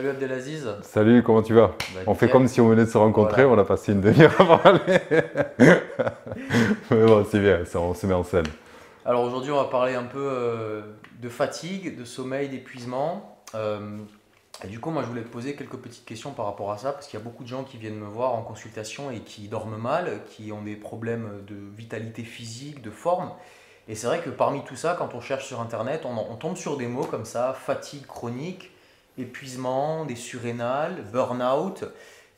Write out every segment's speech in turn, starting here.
Salut Abdelaziz. Salut, comment tu vas bah, On fait comme si on venait de se rencontrer, on a passé une demi-heure à parler. Mais bon, c'est bien, on se met en scène. Alors aujourd'hui, on va parler un peu euh, de fatigue, de sommeil, d'épuisement. Euh, et du coup, moi, je voulais te poser quelques petites questions par rapport à ça, parce qu'il y a beaucoup de gens qui viennent me voir en consultation et qui dorment mal, qui ont des problèmes de vitalité physique, de forme. Et c'est vrai que parmi tout ça, quand on cherche sur Internet, on tombe sur des mots comme ça, fatigue chronique, épuisement, des surrénales, burn-out.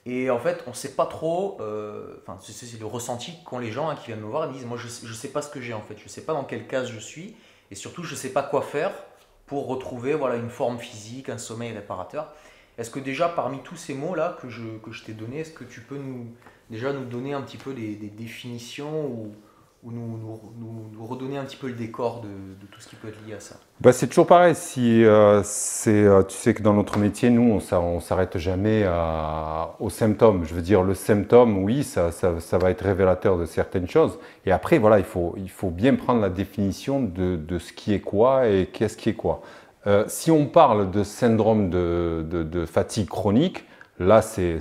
Et en fait, on ne sait pas trop, euh, c'est le ressenti qu'ont les gens hein, qui viennent me voir, ils disent, moi, je ne sais pas ce que j'ai en fait, je ne sais pas dans quelle case je suis, et surtout, je ne sais pas quoi faire pour retrouver voilà, une forme physique, un sommeil réparateur. Est-ce que déjà, parmi tous ces mots-là que je, que je t'ai donnés, est-ce que tu peux nous, déjà nous donner un petit peu des, des définitions ou, ou nous, nous, nous, redonner un petit peu le décor de, tout ce qui peut être lié à ça bah, C'est toujours pareil. Si, euh, euh, tu sais que dans notre métier, nous, on ne s'arrête jamais à, aux symptômes. Je veux dire, le symptôme, oui, ça, ça, va être révélateur de certaines choses. Et après, voilà, il faut, il faut bien prendre la définition de, de ce qui est quoi et qu'est-ce qui est quoi. Euh, si on parle de syndrome de, de fatigue chronique, Là, c'est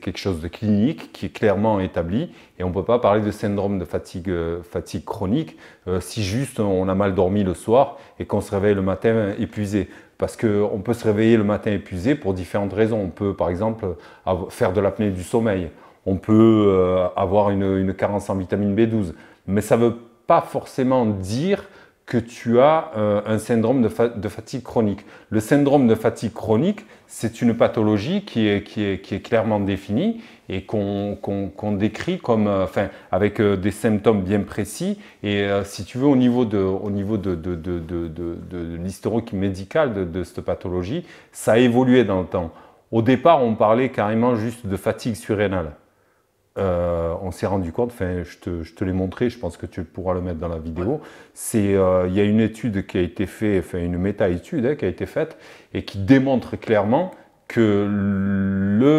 quelque chose de clinique qui est clairement établi et on ne peut pas parler de syndrome de fatigue, euh, fatigue chronique euh, si juste on a mal dormi le soir et qu'on se réveille le matin épuisé. Parce qu'on peut se réveiller le matin épuisé pour différentes raisons. On peut, par exemple, faire de l'apnée du sommeil. On peut euh, avoir une, une, carence en vitamine B12. Mais ça ne veut pas forcément dire que tu as euh, un syndrome de, fatigue chronique. Le syndrome de fatigue chronique, c'est une pathologie qui est, qui, est, qui est, clairement définie et qu'on décrit comme, euh, avec euh, des symptômes bien précis. Et si tu veux, au niveau de, au niveau de, de, de l'historique médical de, cette pathologie, ça a évolué dans le temps. Au départ, on parlait carrément juste de fatigue surrénale. Euh, on s'est rendu compte, enfin, je te, je te l'ai montré, je pense que tu pourras le mettre dans la vidéo. C'est, euh, il y a une étude qui a été faite, enfin, une méta-étude hein, qui a été faite et qui démontre clairement que le,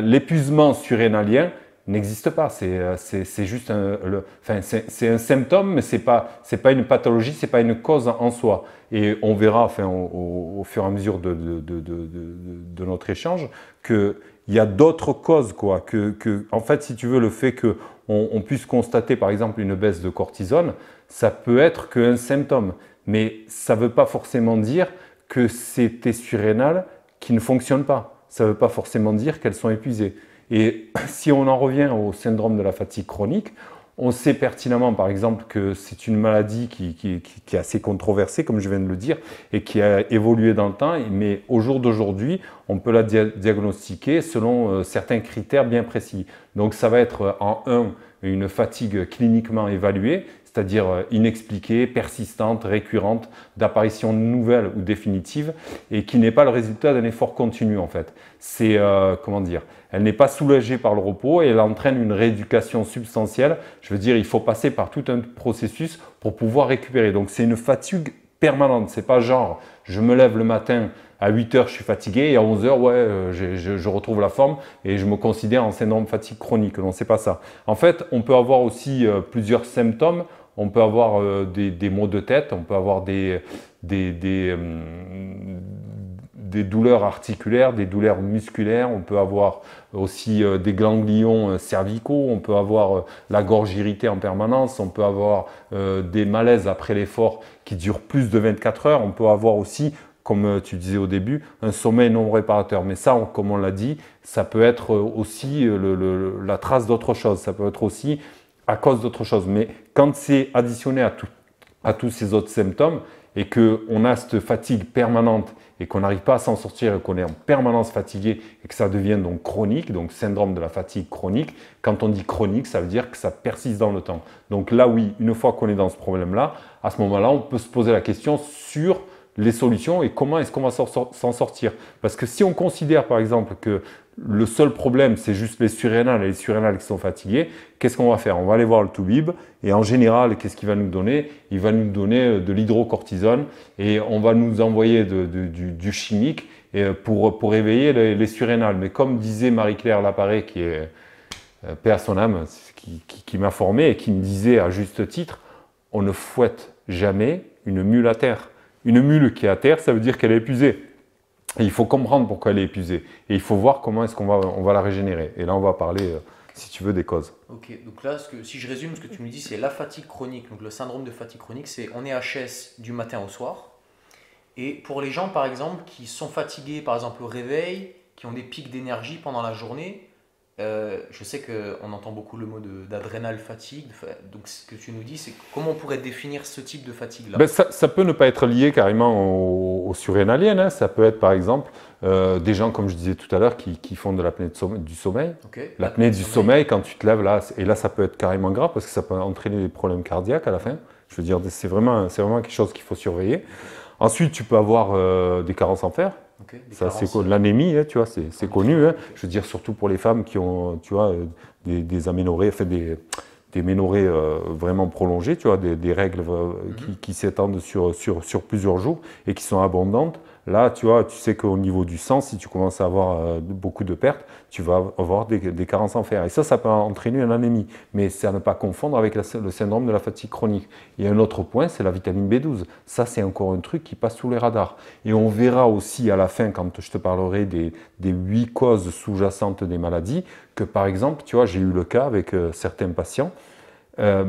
l'épuisement surrénalien n'existe pas. C'est, euh, juste un, c'est, un symptôme, mais c'est pas, pas une pathologie, c'est pas une cause en soi. Et on verra, enfin, au, fur et à mesure de, de notre échange, que il y a d'autres causes, quoi. Que, en fait, si tu veux, le fait qu'on on puisse constater, par exemple, une baisse de cortisone, ça peut être qu'un symptôme. Mais ça ne veut pas forcément dire que c'est tes surrénales qui ne fonctionnent pas. Ça ne veut pas forcément dire qu'elles sont épuisées. Et si on en revient au syndrome de la fatigue chronique, on sait pertinemment, par exemple, que c'est une maladie qui, est assez controversée, comme je viens de le dire, et qui a évolué dans le temps, mais au jour d'aujourd'hui, on peut la diagnostiquer selon euh, certains critères bien précis. Donc ça va être euh, en un, une fatigue cliniquement évaluée, c'est-à-dire euh, inexpliquée, persistante, récurrente, d'apparition nouvelle ou définitive, et qui n'est pas le résultat d'un effort continu en fait. C'est euh, comment dire Elle n'est pas soulagée par le repos et elle entraîne une rééducation substantielle. Je veux dire, il faut passer par tout un processus pour pouvoir récupérer. Donc c'est une fatigue permanente. C'est pas genre je me lève le matin à 8 heures, je suis fatigué et à 11 heures, ouais, euh, je, retrouve la forme et je me considère en syndrome fatigue chronique. Non, c'est pas ça. En fait, on peut avoir aussi euh, plusieurs symptômes. On peut avoir euh, des, maux de tête, on peut avoir des, des, des, douleurs articulaires, des douleurs musculaires, on peut avoir aussi des ganglions cervicaux, on peut avoir la gorge irritée en permanence, on peut avoir des malaises après l'effort qui durent plus de 24 heures, on peut avoir aussi comme euh, tu disais au début, un sommeil non réparateur. Mais ça, comme on l'a dit, ça peut être euh, aussi euh, la trace d'autre chose, ça peut être aussi à cause d'autre chose. Mais quand c'est additionné à, à tous ces autres symptômes et qu'on a cette fatigue permanente et qu'on n'arrive pas à s'en sortir et qu'on est en permanence fatigué et que ça devient donc chronique, donc syndrome de la fatigue chronique, quand on dit chronique, ça veut dire que ça persiste dans le temps. Donc là, oui, une fois qu'on est dans ce problème-là, à ce moment-là, on peut se poser la question sur les solutions et comment est-ce qu'on va s'en sortir. Parce que si on considère par exemple que le seul problème c'est juste les surrénales et les surrénales qui sont fatiguées, qu'est-ce qu'on va faire On va aller voir le toubib et en général, qu'est-ce qu'il va nous donner Il va nous donner euh, de l'hydrocortisone et on va nous envoyer du, chimique euh, pour, pour réveiller les, surrénales. Mais comme disait Marie-Claire Lapparey, qui est euh, paix à son âme, qui, m'a formé et qui me disait à juste titre, on ne fouette jamais une mule à terre. Une mule qui est à terre, ça veut dire qu'elle est épuisée. il faut comprendre pourquoi elle est épuisée. Et il faut voir comment est-ce qu'on va, on va la régénérer. Et là, on va parler, euh, si tu veux, des causes. Ok, donc là, si je résume, ce que tu me dis, c'est la fatigue chronique. Donc le syndrome de fatigue chronique, c'est on est HS du matin au soir. Et pour les gens, par exemple, qui sont fatigués, par exemple, au réveil, qui ont des pics d'énergie pendant la journée, euh, je sais qu'on entend beaucoup le mot d'adrénal fatigue. Donc, ce que tu nous dis, c'est comment on pourrait définir ce type de fatigue-là ben, ça, peut ne pas être lié carrément aux surrénaliennes, hein. Ça peut être, par exemple, euh, des gens, comme je disais tout à l'heure, qui, font de l'apnée du sommeil. L'apnée du, sommeil, quand tu te lèves là, et là, ça peut être carrément grave parce que ça peut entraîner des problèmes cardiaques à la fin. Je veux dire, c'est vraiment, vraiment quelque chose qu'il faut surveiller. Ensuite, tu peux avoir euh, des carences en fer c'est l'anémie, hein, tu vois, c'est connu. Hein. Je veux dire, surtout pour les femmes qui ont, euh, des, des aménorrhées, des, euh, vraiment prolongées, tu vois, des, règles euh, mhm. qui, s'étendent sur, plusieurs jours et qui sont abondantes. Là, tu vois, tu sais qu'au niveau du sang, si tu commences à avoir euh, beaucoup de pertes, tu vas avoir des, carences en fer. Et ça, ça peut entraîner une anémie. Mais c'est à ne pas confondre avec le syndrome de la fatigue chronique. Et un autre point, c'est la vitamine B12. Ça, c'est encore un truc qui passe sous les radars. Et on verra aussi à la fin, quand je te parlerai des, huit causes sous-jacentes des maladies, que par exemple, tu vois, j'ai eu le cas avec euh, certains patients. Euh,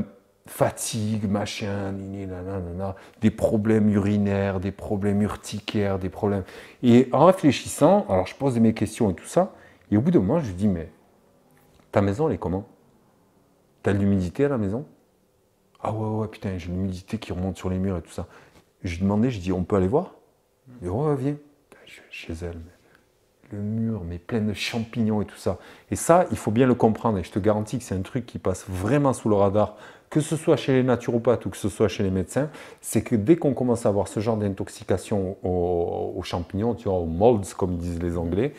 fatigue, machin, des problèmes urinaires, des problèmes urticaires, des problèmes. Et en réfléchissant, alors je pose mes questions et tout ça, et au bout de moment, je dis Mais ta maison, elle est comment T'as de l'humidité à la maison Ah ouais, ouais, putain, j'ai de l'humidité qui remonte sur les murs et tout ça. Je demandais, je dis On peut aller voir Il dit viens. Je vais chez elle. le mur, mais plein de champignons et tout ça. Et ça, il faut bien le comprendre. Et je te garantis que c'est un truc qui passe vraiment sous le radar que ce soit chez les naturopathes ou que ce soit chez les médecins, c'est que dès qu'on commence à avoir ce genre d'intoxication aux, champignons, tu vois, aux molds, comme disent les Anglais,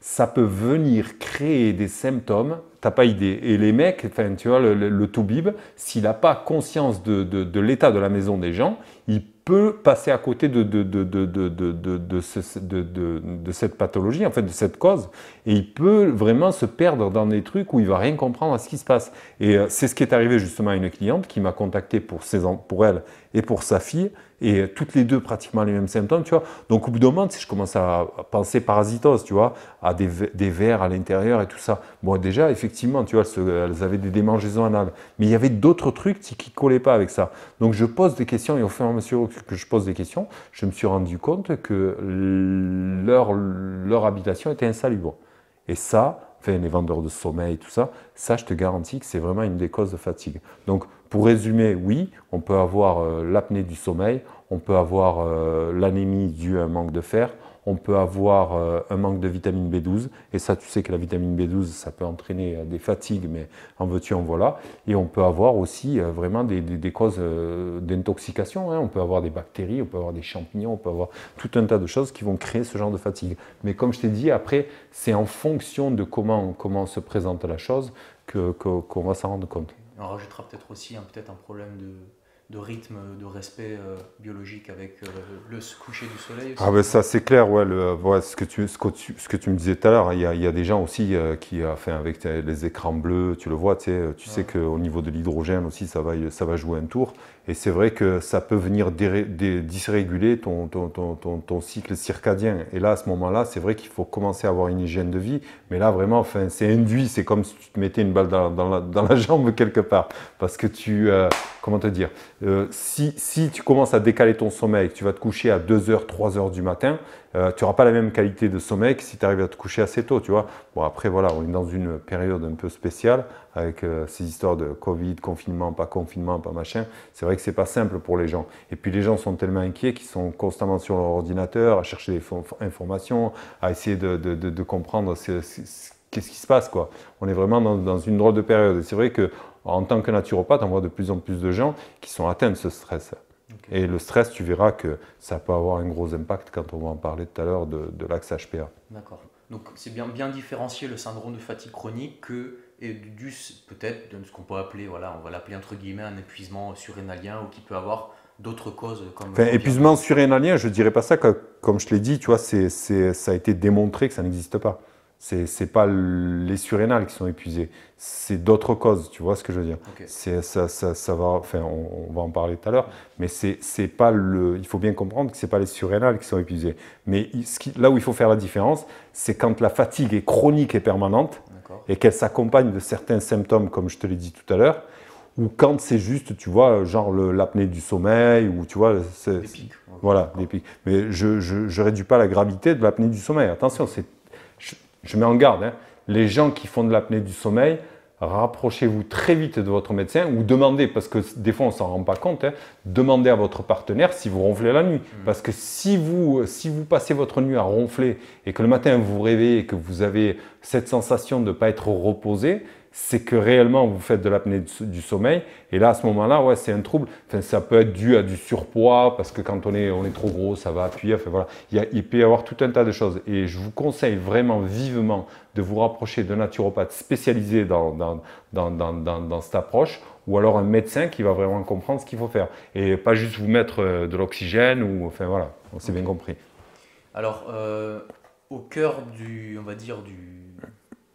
ça peut venir créer des symptômes, t'as pas idée. Et les mecs, enfin, tu vois, le, le, toubib, s'il n'a pas conscience de, l'état de la maison des gens, il peut peut passer à côté de, de, de, de, cette pathologie, en fait, de cette cause. Et il peut vraiment se perdre dans des trucs où il va rien comprendre à ce qui se passe. Et euh, c'est ce qui est arrivé justement à une cliente qui m'a contacté pour, ses, pour elle et pour sa fille et toutes les deux pratiquement les mêmes symptômes, tu vois. Donc au bout d'un moment, si je commence à penser parasitose, tu vois, à des, vers à l'intérieur et tout ça. Bon, déjà, effectivement, tu vois, elles avaient des démangeaisons anales. Mais il y avait d'autres trucs qui ne collaient pas avec ça. Donc je pose des questions et au fur et à mesure que je pose des questions, je me suis rendu compte que leur, leur habitation était insalubre. Et ça, enfin, les vendeurs de sommeil, et tout ça, ça, je te garantis que c'est vraiment une des causes de fatigue. Donc pour résumer, oui, on peut avoir euh, l'apnée du sommeil, on peut avoir euh, l'anémie due à un manque de fer, on peut avoir euh, un manque de vitamine B12, et ça tu sais que la vitamine B12 ça peut entraîner des fatigues, mais en veux-tu, en voilà, et on peut avoir aussi vraiment des, causes d'intoxication, hein. on peut avoir des bactéries, on peut avoir des champignons, on peut avoir tout un tas de choses qui vont créer ce genre de fatigue. Mais comme je t'ai dit, après c'est en fonction de comment, comment se présente la chose qu'on que, va s'en rendre compte on rajoutera peut-être aussi hein, peut-être un problème de, rythme, de respect euh, biologique avec euh, le coucher du soleil Ah ben ça c'est clair, ouais, euh, ce, que tu, me disais tout à l'heure, hein, il y, a des gens aussi qui qui, fait avec les écrans bleus, tu le vois, tu sais, tu qu'au niveau de l'hydrogène aussi ça va, ça va jouer un tour. Et c'est vrai que ça peut venir dysréguler ton, ton, ton, ton, cycle circadien. Et là, à ce moment-là, c'est vrai qu'il faut commencer à avoir une hygiène de vie. Mais là, vraiment, c'est induit. C'est comme si tu te mettais une balle dans, la, jambe quelque part. Parce que tu... Euh, comment te dire euh, si, si tu commences à décaler ton sommeil, tu vas te coucher à 2h, 3h du matin, euh, tu n'auras pas la même qualité de sommeil que si tu arrives à te coucher assez tôt, tu vois. Bon, après, voilà, on est dans une période un peu spéciale avec euh, ces histoires de Covid, confinement, pas confinement, pas machin. C'est vrai que ce n'est pas simple pour les gens. Et puis, les gens sont tellement inquiets qu'ils sont constamment sur leur ordinateur à chercher des informations, à essayer de, comprendre ce, qu'est-ce qui se passe quoi. On est vraiment dans, une drôle de période. et C'est vrai que en tant que naturopathe, on voit de plus en plus de gens qui sont atteints de ce stress. Et le stress, tu verras que ça peut avoir un gros impact quand on va en parler tout à l'heure de, l'axe HPA. D'accord. Donc c'est bien, bien différencier le syndrome de fatigue chronique que et du peut-être de ce qu'on peut appeler voilà on va l'appeler entre guillemets un épuisement surrénalien ou qui peut avoir d'autres causes comme enfin, épuisement surrénalien je ne dirais pas ça comme, comme je l'ai dit tu vois ça a été démontré que ça n'existe pas c'est n'est pas les surrénales qui sont épuisées, c'est d'autres causes, tu vois ce que je veux dire. C'est ça, ça, va, enfin, on, va en parler tout à l'heure, mais c'est pas le, il faut bien comprendre que c'est pas les surrénales qui sont épuisées. Mais ce là où il faut faire la différence, c'est quand la fatigue est chronique et permanente et qu'elle s'accompagne de certains symptômes, comme je te l'ai dit tout à l'heure, ou quand c'est juste, tu vois, genre l'apnée du sommeil, ou tu vois, des pics. Voilà, des pics. Mais je, ne réduis pas la gravité de l'apnée du sommeil. Attention, c'est je mets en garde, hein. les gens qui font de l'apnée du sommeil, rapprochez-vous très vite de votre médecin ou demandez, parce que des fois on s'en rend pas compte, hein, demandez à votre partenaire si vous ronflez la nuit. Mmh. Parce que si vous, si vous passez votre nuit à ronfler et que le matin vous vous réveillez et que vous avez cette sensation de ne pas être reposé, c'est que réellement vous faites de l'apnée du, sommeil. Et là, à ce moment-là, ouais, c'est un trouble. Enfin, ça peut être dû à du surpoids, parce que quand on est, on est trop gros, ça va appuyer. Enfin, voilà. il, peut y avoir tout un tas de choses. Et je vous conseille vraiment vivement de vous rapprocher d'un naturopathe spécialisé dans, dans, dans, dans, dans cette approche ou alors un médecin qui va vraiment comprendre ce qu'il faut faire et pas juste vous mettre euh, de l'oxygène ou enfin voilà, on s'est bien compris. Alors euh, au cœur du, on va dire du,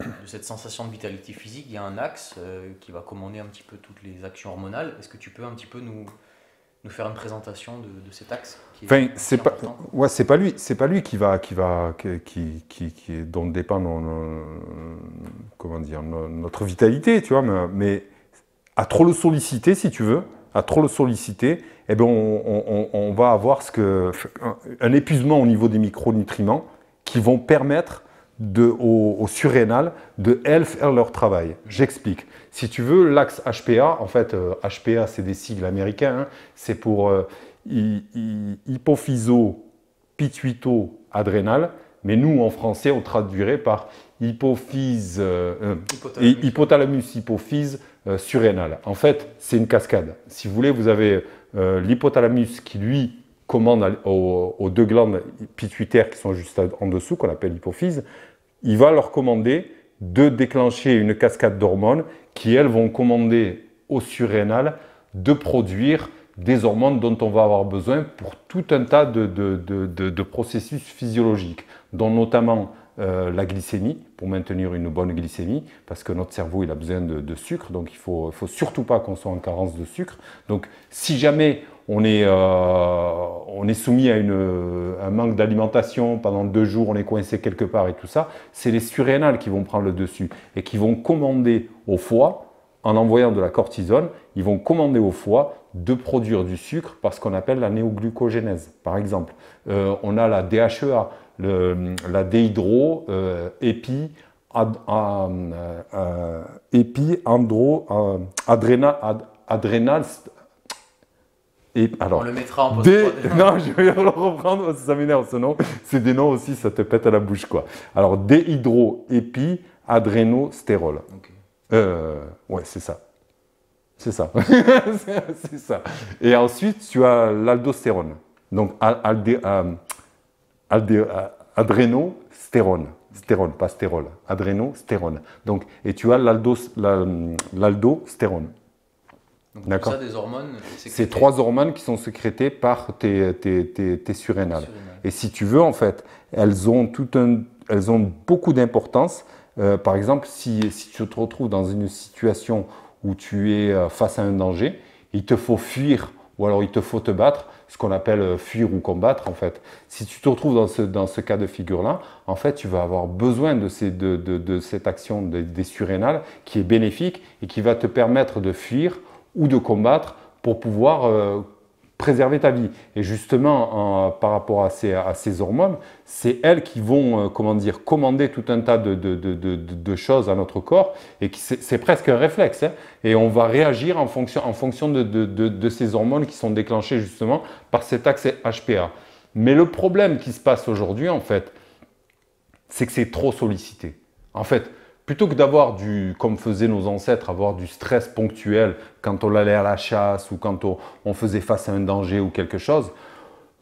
de cette sensation de vitalité physique, il y a un axe euh, qui va commander un petit peu toutes les actions hormonales. Est-ce que tu peux un petit peu nous, nous faire une présentation de, cet axe Enfin, c'est pas, ouais, c'est pas lui, c'est pas lui qui va, qui va, qui, qui, qui dont dépend notre vitalité, tu vois, mais, à trop le solliciter, si tu veux, à trop le solliciter, eh ben on, va avoir ce que, un épuisement au niveau des micronutriments qui vont permettre de, au, surrénal de elles faire leur travail. J'explique. Si tu veux, l'axe HPA, en fait, HPA, euh, c'est des sigles américains, hein. c'est pour euh, hypophyso-pituito-adrénal, mais nous, en français, on traduirait par hypophyse, euh, euh, hypothalamus. hypophyse surrénal. En fait, c'est une cascade. Si vous voulez, vous avez l'hypothalamus qui, lui, commande aux, deux glandes pituitaires qui sont juste en dessous, qu'on appelle hypophyse il va leur commander de déclencher une cascade d'hormones qui, elles, vont commander au surrénal de produire des hormones dont on va avoir besoin pour tout un tas de, processus physiologiques, dont notamment euh, la glycémie, pour maintenir une bonne glycémie, parce que notre cerveau il a besoin de, sucre, donc il ne faut, faut surtout pas qu'on soit en carence de sucre. Donc si jamais euh, on est, soumis à, un manque d'alimentation pendant deux jours, on est coincé quelque part et tout ça. C'est les surrénales qui vont prendre le dessus et qui vont commander au foie en envoyant de la cortisone, ils vont commander au foie de produire du sucre parce qu'on appelle la néoglucogénèse, par exemple. Euh, on a la DHEA, la déhydro euh, épi, andro, adrénal, adrénal alors, on le mettra en post Non, je vais le reprendre ça m'énerve ce nom. C'est des noms aussi, ça te pète à la bouche quoi. Alors, déhydroépiadrénostérol. Okay. Euh, ouais, c'est ça. C'est ça. c'est ça. Et ensuite, tu as l'aldostérone. Donc, euh, euh, adrénostérone. Stérone, pas stérol. Adrénostérone. Donc, et tu as l'aldostérone. D'accord. Ça, des hormones. Ces trois hormones qui sont sécrétées par tes, surrénales. Et si tu veux, en fait, elles ont, beaucoup d'importance. Euh, par exemple, si, tu te retrouves dans une situation où tu es euh, face à un danger, il te faut fuir ou alors il te faut te battre, ce qu'on appelle euh, fuir ou combattre en fait. Si tu te retrouves dans ce, cas de figure-là, en fait, tu vas avoir besoin de, cette action des, des surrénales qui est bénéfique et qui va te permettre de fuir ou de combattre pour pouvoir euh, préserver ta vie. Et justement, par rapport à ces, hormones, c'est elles qui vont, euh, comment dire, commander tout un tas de, choses à notre corps et c'est presque un réflexe. Hein. et on va réagir en fonction, en fonction de, ces hormones qui sont déclenchées justement par cet axe HPA. Mais le problème qui se passe aujourd'hui, en fait, c'est que c'est trop sollicité. En fait, plutôt que d'avoir du, comme faisaient nos ancêtres, avoir du stress ponctuel quand on allait à la chasse ou quand on, faisait face à un danger ou quelque chose,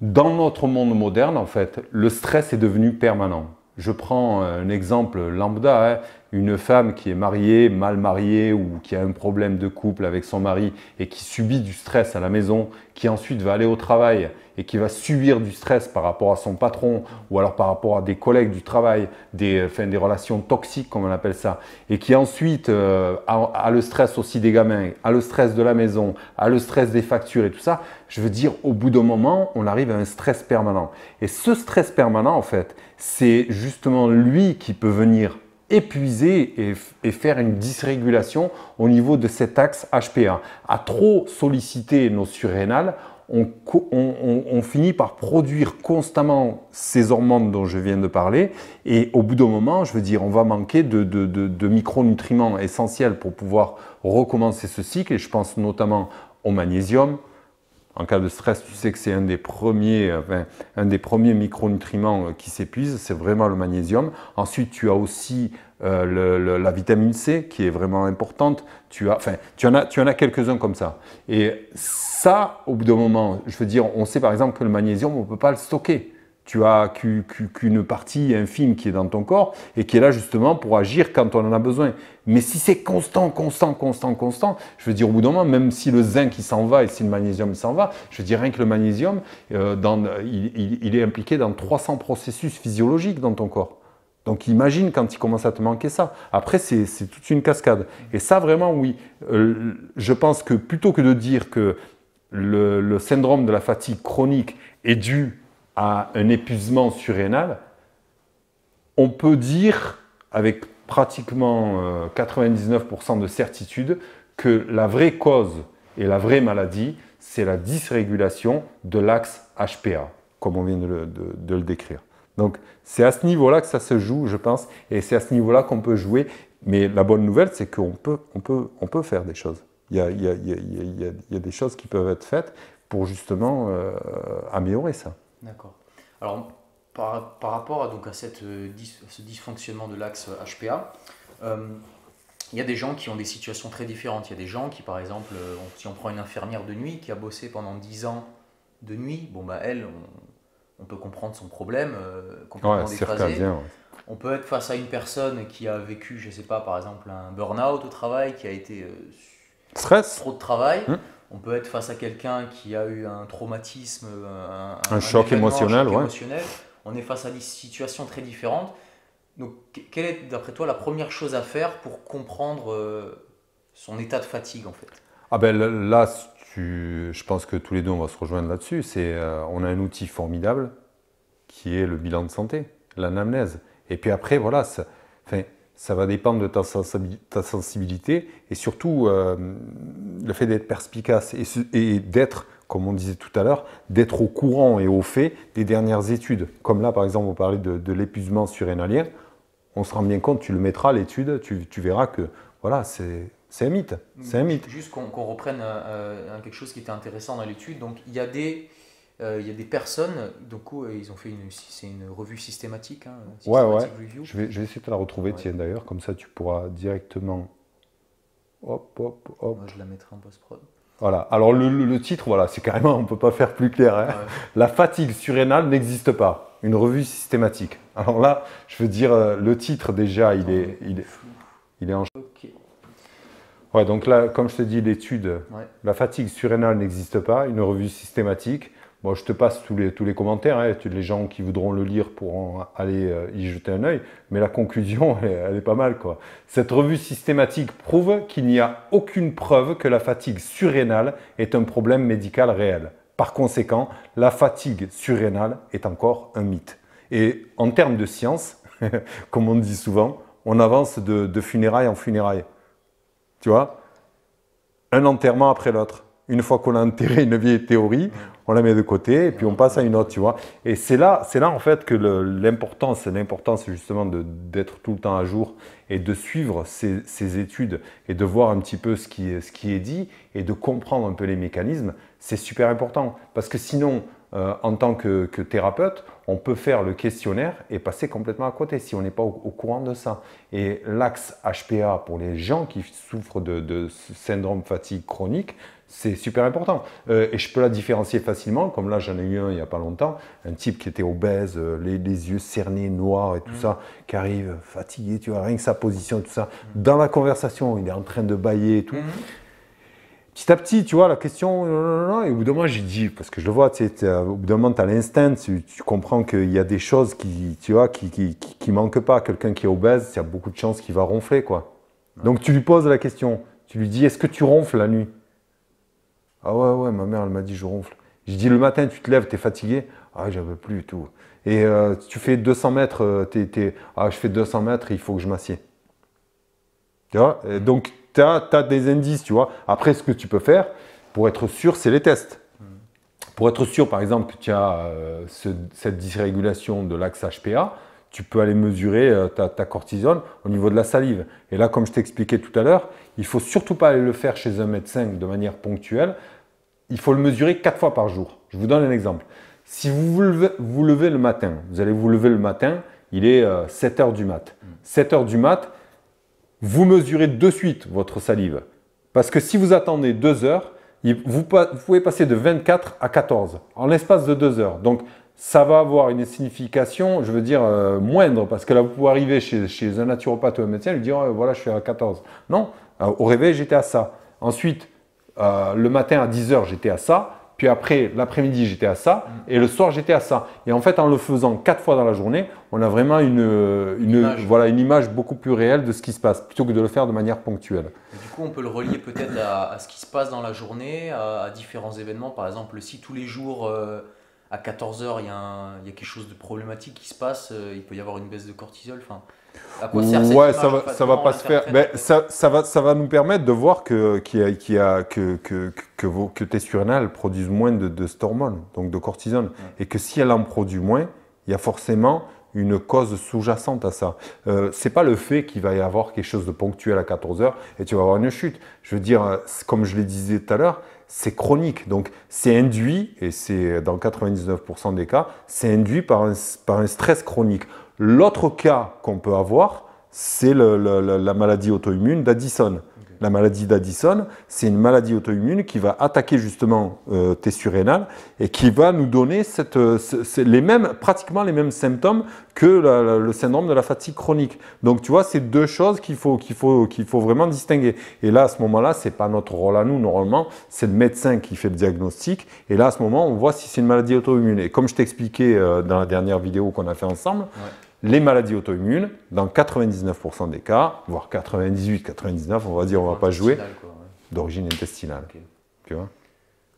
dans notre monde moderne, en fait, le stress est devenu permanent. Je prends euh, un exemple lambda, hein. une femme qui est mariée, mal mariée ou qui a un problème de couple avec son mari et qui subit du stress à la maison, qui ensuite va aller au travail et qui va subir du stress par rapport à son patron ou alors par rapport à des collègues du travail, des, euh, relations toxiques comme on appelle ça, et qui ensuite euh, a, le stress aussi des gamins, a le stress de la maison, a le stress des factures et tout ça, je veux dire, au bout d'un moment, on arrive à un stress permanent. Et ce stress permanent, en fait, c'est justement lui qui peut venir épuiser et, et, faire une dysrégulation au niveau de cet axe HPA. À trop solliciter nos surrénales, on, finit par produire constamment ces hormones dont je viens de parler, et au bout d'un moment, je veux dire, on va manquer de, de, micronutriments essentiels pour pouvoir recommencer ce cycle, et je pense notamment au magnésium. En cas de stress, tu sais que c'est un des premiers, un des premiers micronutriments qui s'épuise, c'est vraiment le magnésium. Ensuite, tu as aussi euh, la vitamine C qui est vraiment importante. Tu as, enfin, tu en as, tu en as quelques-uns comme ça. Et ça, au bout d'un moment, je veux dire, on sait par exemple que le magnésium, on ne peut pas le stocker. Tu as qu'une partie infime qui est dans ton corps et qui est là justement pour agir quand on en a besoin. Mais si c'est constant, constant, constant, constant, je veux dire, au bout d'un moment, même si le zinc il s'en va et si le magnésium s'en va, je veux dire, rien que le magnésium, euh, il est impliqué dans 300 processus physiologiques dans ton corps. Donc imagine quand il commence à te manquer ça. Après, c'est toute une cascade. Et ça, vraiment, oui. Euh, je pense que plutôt que de dire que le, syndrome de la fatigue chronique est dû à un épuisement surrénal, on peut dire avec pratiquement 99% euh, de certitude que la vraie cause et la vraie maladie, c'est la dysrégulation de l'axe HPA, comme on vient de le décrire. Donc c'est à ce niveau-là que ça se joue, je pense, et c'est à ce niveau-là qu'on peut jouer. Mais la bonne nouvelle, c'est qu'on peut, on peut, on peut faire des choses. Il y, a, il, des choses qui peuvent être faites pour justement euh, améliorer ça. D'accord. Alors, par, rapport à, donc, à, cette, euh, ce dysfonctionnement de l'axe HPA, euh, il y a des gens qui ont des situations très différentes. Il y a des gens qui, par exemple, si on prend une infirmière de nuit qui a bossé pendant 10 ans de nuit, bon, bah, elle, on peut comprendre son problème comprendre euh, complètement On peut être face à une personne qui a vécu, je sais pas, par exemple un burn-out au travail, qui a été euh, stress, trop de travail. Hmm. On peut être face à quelqu'un qui a eu un traumatisme, euh, un, choc, émotionnel, On est face à des situations très différentes. Donc, quelle est, d'après toi, la première chose à faire pour comprendre son état de fatigue, en fait Ah ben là, je pense que tous les deux, on va se rejoindre là-dessus. C'est, euh, on a un outil formidable qui est le bilan de santé, l'anamnèse. Et puis après, voilà, ça, enfin, ça va dépendre de ta, sensibilité et surtout euh, le fait d'être perspicace et, et d'être, comme on disait tout à l'heure, d'être au courant et au fait des dernières études. Comme là, par exemple, on parlait de, l'épuisement surrénalien. On se rend bien compte, tu le mettras à l'étude, tu, tu verras que voilà, c'est c'est un mythe. C'est un mythe. Juste qu'on reprenne euh, euh, quelque chose qui était intéressant dans l'étude. Donc, il y a des, euh, il y a des personnes, donc ils ont fait une, c'est une revue systématique. Hein, ouais, Je vais, essayer de la retrouver, tiens d'ailleurs, comme ça tu pourras directement. Hop, hop, hop. je la mettrai en post-prod. Voilà. Alors le, titre, voilà, c'est carrément, on ne peut pas faire plus clair. Hein. La fatigue surrénale n'existe pas. Une revue systématique. Alors là, je veux dire, le titre déjà, il est, il est, il est en. Ok. Ouais, donc là, comme je te dis, l'étude, la fatigue surrénale n'existe pas, une revue systématique. Moi, je te passe tous les, tous les commentaires, hein, les gens qui voudront le lire pourront aller euh, y jeter un œil, mais la conclusion, elle, est pas mal. Quoi. Cette revue systématique prouve qu'il n'y a aucune preuve que la fatigue surrénale est un problème médical réel. Par conséquent, la fatigue surrénale est encore un mythe. Et en termes de science, comme on dit souvent, on avance de, de funérailles en funérailles. Tu vois Un enterrement après l'autre. Une fois qu'on a enterré une vieille théorie, on la met de côté et puis on passe à une autre, tu vois. Et c'est là, c'est là en fait que l'importance, l'importance justement d'être tout le temps à jour et de suivre ces, études et de voir un petit peu ce qui est dit et de comprendre un peu les mécanismes, c'est super important. Parce que sinon, euh, en tant que, thérapeute, on peut faire le questionnaire et passer complètement à côté si on n'est pas au, courant de ça. Et l'axe HPA pour les gens qui souffrent de, de syndrome fatigue chronique, c'est super important. Euh, et je peux la différencier facilement, comme là j'en ai eu un il n'y a pas longtemps, un type qui était obèse, euh, les, yeux cernés, noirs et tout mm. ça, qui arrive fatigué, tu vois, rien que sa position tout ça. Dans la conversation, il est en train de bailler et tout. Mm petit à petit, tu vois, la question, euh, euh, euh, et au bout d'un moment, j'ai dit, parce que je le vois, tu sais, au bout d'un moment, tu as l'instinct, tu, comprends qu'il y a des choses qui, tu vois, qui, manquent pas. Quelqu'un qui est obèse, il y a beaucoup de chances qu'il va ronfler, quoi. Donc tu lui poses la question, tu lui dis, est-ce que tu ronfles la nuit Ah ouais, ouais, ma mère, elle m'a dit, je ronfle. J'ai dit, le matin, tu te lèves, tu es fatigué Ah, j'avais plus tout. Et tu fais 200 mètres, t ah, je fais 200 mètres, il faut que je m'assieds. Tu vois tu as, des indices, tu vois. Après, ce que tu peux faire, pour être sûr, c'est les tests. Hmm. Pour être sûr, par exemple, que tu as euh, cette dysrégulation de l'axe HPA, tu peux aller mesurer euh, ta, cortisone au niveau de la salive. Et là, comme je t'expliquais tout à l'heure, il faut surtout pas aller le faire chez un médecin de manière ponctuelle. Il faut le mesurer quatre fois par jour. Je vous donne un exemple. Si vous vous levez, le matin, vous allez vous lever le matin, il est 7 euh, heures du mat. 7 hmm. heures du mat, vous mesurez de suite votre salive. Parce que si vous attendez 2 heures, vous, pouvez passer de 24 à 14 en l'espace de 2 heures. Donc ça va avoir une signification, je veux dire, euh, moindre, parce que là, vous pouvez arriver chez, un naturopathe ou un médecin et lui dire, oh, voilà, je suis à 14. Non, euh, au réveil, j'étais à ça. Ensuite, euh, le matin à 10 heures, j'étais à ça. Puis après, l'après-midi, j'étais à ça. Et le soir, j'étais à ça. Et en fait, en le faisant quatre fois dans la journée, on a vraiment une, euh, image. Voilà, une image beaucoup plus réelle de ce qui se passe, plutôt que de le faire de manière ponctuelle. du coup, on peut le relier peut-être à, ce qui se passe dans la journée, à, différents événements. Par exemple, si tous les jours, euh, à 14h, il y, a quelque chose de problématique qui se passe, euh, il peut y avoir une baisse de cortisol. Enfin, ouais, ça va, ça va pas se faire. Mais ça, ça, va, ça va nous permettre de voir que, qui a, a, que, que, que, vos, que tes surrénales produisent moins de, de donc de cortisone. Et que si elle en produit moins, il y a forcément une cause sous-jacente à ça. Ce euh, c'est pas le fait qu'il va y avoir quelque chose de ponctuel à 14 heures et tu vas avoir une chute. Je veux dire, comme je le disais tout à l'heure, c'est chronique. Donc, c'est induit, et c'est dans 99% des cas, c'est induit par un, par un stress chronique. L'autre cas qu'on peut avoir, c'est la maladie auto-immune d'Addison. La maladie d'Addison, c'est une maladie auto-immune qui va attaquer justement euh, tes surrénales et qui va nous donner euh, les mêmes, pratiquement les mêmes symptômes que le syndrome de la fatigue chronique. Donc tu vois, c'est deux choses qu'il faut, qu'il faut, qu'il faut vraiment distinguer. Et là, à ce moment-là, ce n'est pas notre rôle à nous, normalement, c'est le médecin qui fait le diagnostic. Et là, à ce moment, on voit si c'est une maladie auto-immune. Et comme je t'expliquais euh, dans la dernière vidéo qu'on a fait ensemble, les maladies auto-immunes, dans 99% des cas, voire 98, 99, on va dire, on va pas jouer, d'origine intestinale.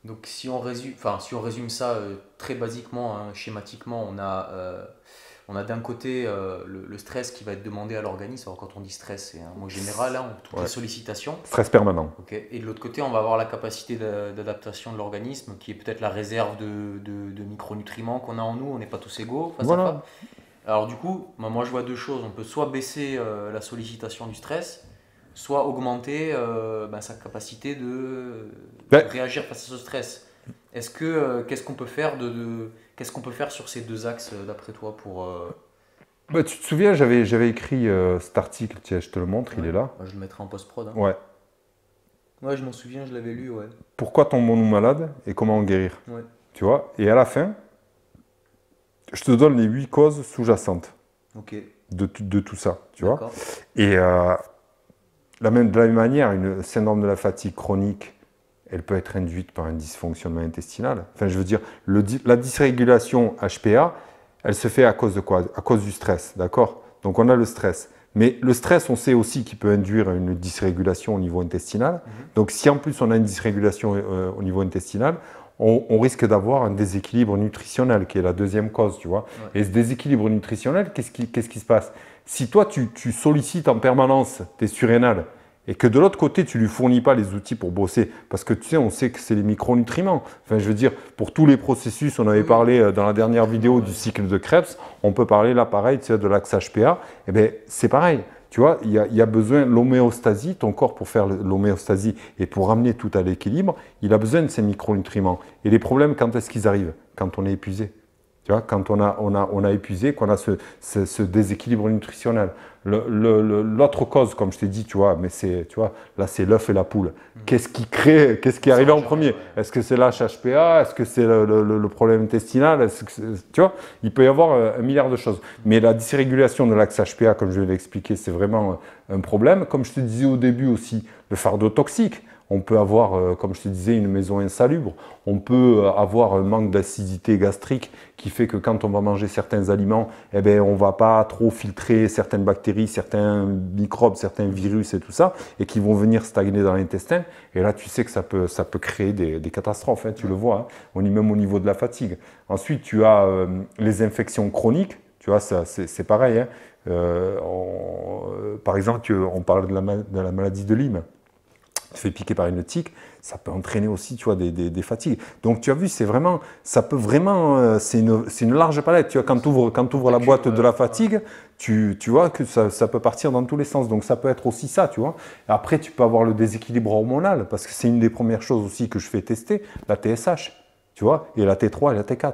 Donc si on résume, enfin si on résume ça euh, très basiquement, hein, schématiquement, on a euh, a d'un côté euh, le, stress qui va être demandé à l'organisme. Alors quand on dit stress, c'est un mot général, hein, toutes les sollicitations. Stress permanent. Et de l'autre côté, on va avoir la capacité d'adaptation de l'organisme, qui est peut-être la réserve de, micronutriments qu'on a en nous. On n'est pas tous égaux face à alors du coup, moi je vois deux choses. On peut soit baisser euh, la sollicitation du stress, soit augmenter euh, ben, sa capacité de, réagir face à ce stress. Est-ce que euh, qu'est-ce qu'on peut faire de, qu'est-ce qu'on peut faire sur ces deux axes d'après toi pour bah, tu te souviens, j'avais, j'avais écrit cet article, Tiens, je te le montre, il est là. je le mettrai en post-prod. Hein. Ouais. Ouais, je m'en souviens, je l'avais lu, ouais. Pourquoi tombons-nous malade et comment en guérir ouais. Tu vois Et à la fin, je te donne les huit causes sous-jacentes de, de, tout ça, tu vois. Et euh, de la même manière, une syndrome de la fatigue chronique, elle peut être induite par un dysfonctionnement intestinal. Enfin, je veux dire, le, la dysrégulation HPA, elle se fait à cause de quoi À cause du stress, d'accord Donc on a le stress. Mais le stress, on sait aussi qu'il peut induire une dysrégulation au niveau intestinal. Mhm. Donc si en plus on a une dysrégulation euh, au niveau intestinal, on, risque d'avoir un déséquilibre nutritionnel, qui est la deuxième cause, tu vois. Et ce déséquilibre nutritionnel, qu'est-ce qui, se passe Si toi, tu, sollicites en permanence tes surrénales, et que de l'autre côté, tu lui fournis pas les outils pour bosser, parce que tu sais, on sait que c'est les micronutriments. Enfin, je veux dire, pour tous les processus, on avait mm. parlé euh, dans la dernière vidéo du cycle de Krebs, on peut parler là pareil, de l'axe HPA, et eh ben, c'est pareil. Tu vois, il y a, y a, besoin, l'homéostasie, ton corps pour faire l'homéostasie et pour ramener tout à l'équilibre, il a besoin de ces micronutriments. Et les problèmes, quand est-ce qu'ils arrivent Quand on est épuisé. Tu vois, quand on a, on a, on a épuisé, qu'on a ce, déséquilibre nutritionnel. L'autre cause, comme je t'ai dit, tu vois, mais c'est, tu vois, là c'est l'œuf et la poule. Mm. Qu'est-ce qui crée, qu'est-ce qui est arrivé en premier Est-ce que c'est l'HHPA Est-ce que c'est le, problème intestinal Tu vois, il peut y avoir euh, un milliard de choses. Mais la dysrégulation de l'axe HPA, comme je l'ai expliqué, c'est vraiment euh, un problème. Comme je te disais au début aussi, le fardeau toxique. On peut avoir, euh, comme je te disais, une maison insalubre. On peut euh, avoir un manque d'acidité gastrique qui fait que quand on va manger certains aliments, eh ne ben, on va pas trop filtrer certaines bactéries, certains microbes, certains virus et tout ça, et qui vont venir stagner dans l'intestin. Et là, tu sais que ça peut, créer des, catastrophes, hein, tu le vois, hein. On est même au niveau de la fatigue. Ensuite, tu as euh, les infections chroniques. Tu vois, c'est pareil. Hein. par exemple, on parle de la maladie de Lyme. Tu fais piquer par une tique, ça peut entraîner aussi, tu vois, des, des, fatigues. Donc, tu as vu, c'est vraiment, ça peut vraiment, euh, c'est une, une, large palette. Tu vois, quand tu ouvres, quand ouvres la boîte de la fatigue, tu, tu vois que ça, ça, peut partir dans tous les sens. Donc, ça peut être aussi ça, tu vois. Après, tu peux avoir le déséquilibre hormonal, parce que c'est une des premières choses aussi que je fais tester, la TSH, tu vois, et la T3 et la T4.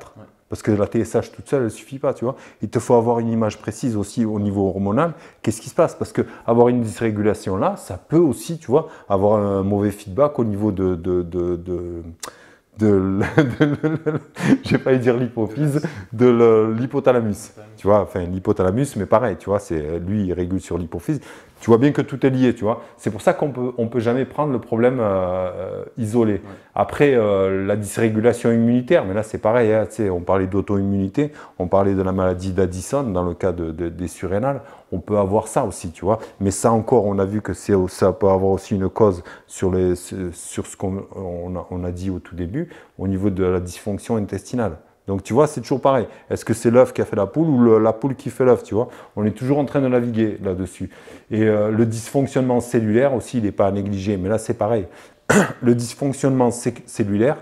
Parce que la TSH toute seule, elle ne suffit pas, tu vois. Il te faut avoir une image précise aussi au niveau hormonal. Qu'est-ce qui se passe Parce que avoir une dysrégulation là, ça peut aussi, tu vois, avoir un mauvais feedback au niveau de, de, de, dire l'hypophyse, de l'hypothalamus. Tu vois, enfin l'hypothalamus, mais pareil, tu vois, c'est lui il régule sur l'hypophyse. Tu vois bien que tout est lié, tu vois. C'est pour ça qu'on peut, on peut jamais prendre le problème euh, isolé. Après, euh, la dysrégulation immunitaire, mais là c'est pareil, hein, on parlait d'auto-immunité, on parlait de la maladie d'Addison dans le cas de, des surrénales, on peut avoir ça aussi, tu vois. Mais ça encore, on a vu que ça peut avoir aussi une cause sur, les, sur ce qu'on on a, on a dit au tout début, au niveau de la dysfonction intestinale. Donc tu vois, c'est toujours pareil. Est-ce que c'est l'œuf qui a fait la poule ou la poule qui fait l'œuf, tu vois On est toujours en train de naviguer là-dessus. Et euh, le dysfonctionnement cellulaire aussi, il n'est pas à négliger, mais là c'est pareil. le dysfonctionnement cellulaire,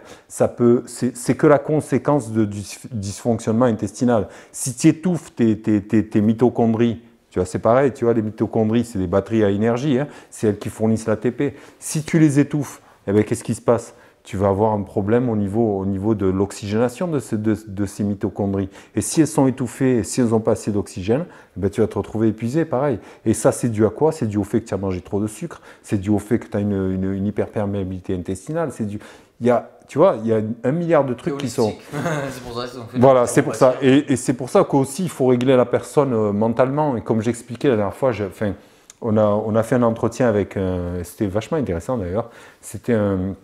peut, c'est que la conséquence de, du dysfonctionnement intestinal. Si tu étouffes tes, mitochondries, tu vois, c'est pareil, tu vois, les mitochondries, c'est des batteries à énergie, hein, c'est elles qui fournissent l'ATP. Si tu les étouffes, eh ben, qu'est-ce qui se passe tu vas avoir un problème au niveau, au niveau de l'oxygénation de, de, ces mitochondries. Et si elles sont étouffées, si elles n'ont pas assez d'oxygène, eh ben, tu vas te retrouver épuisé, pareil. Et ça, c'est dû à quoi C'est dû au fait que tu as mangé trop de sucre, c'est dû au fait que tu as une, une, hyperperméabilité intestinale, c'est dû... Il y a, tu vois, il y a un milliard de trucs qui sont... c'est pour ça qu'ils fait Voilà, c'est pour ça. Et, c'est pour ça qu'aussi, il faut régler la personne euh, mentalement. Et comme j'expliquais la dernière fois, je... on, a, on a fait un entretien avec... Un... Euh, c'était vachement intéressant d'ailleurs. C'était un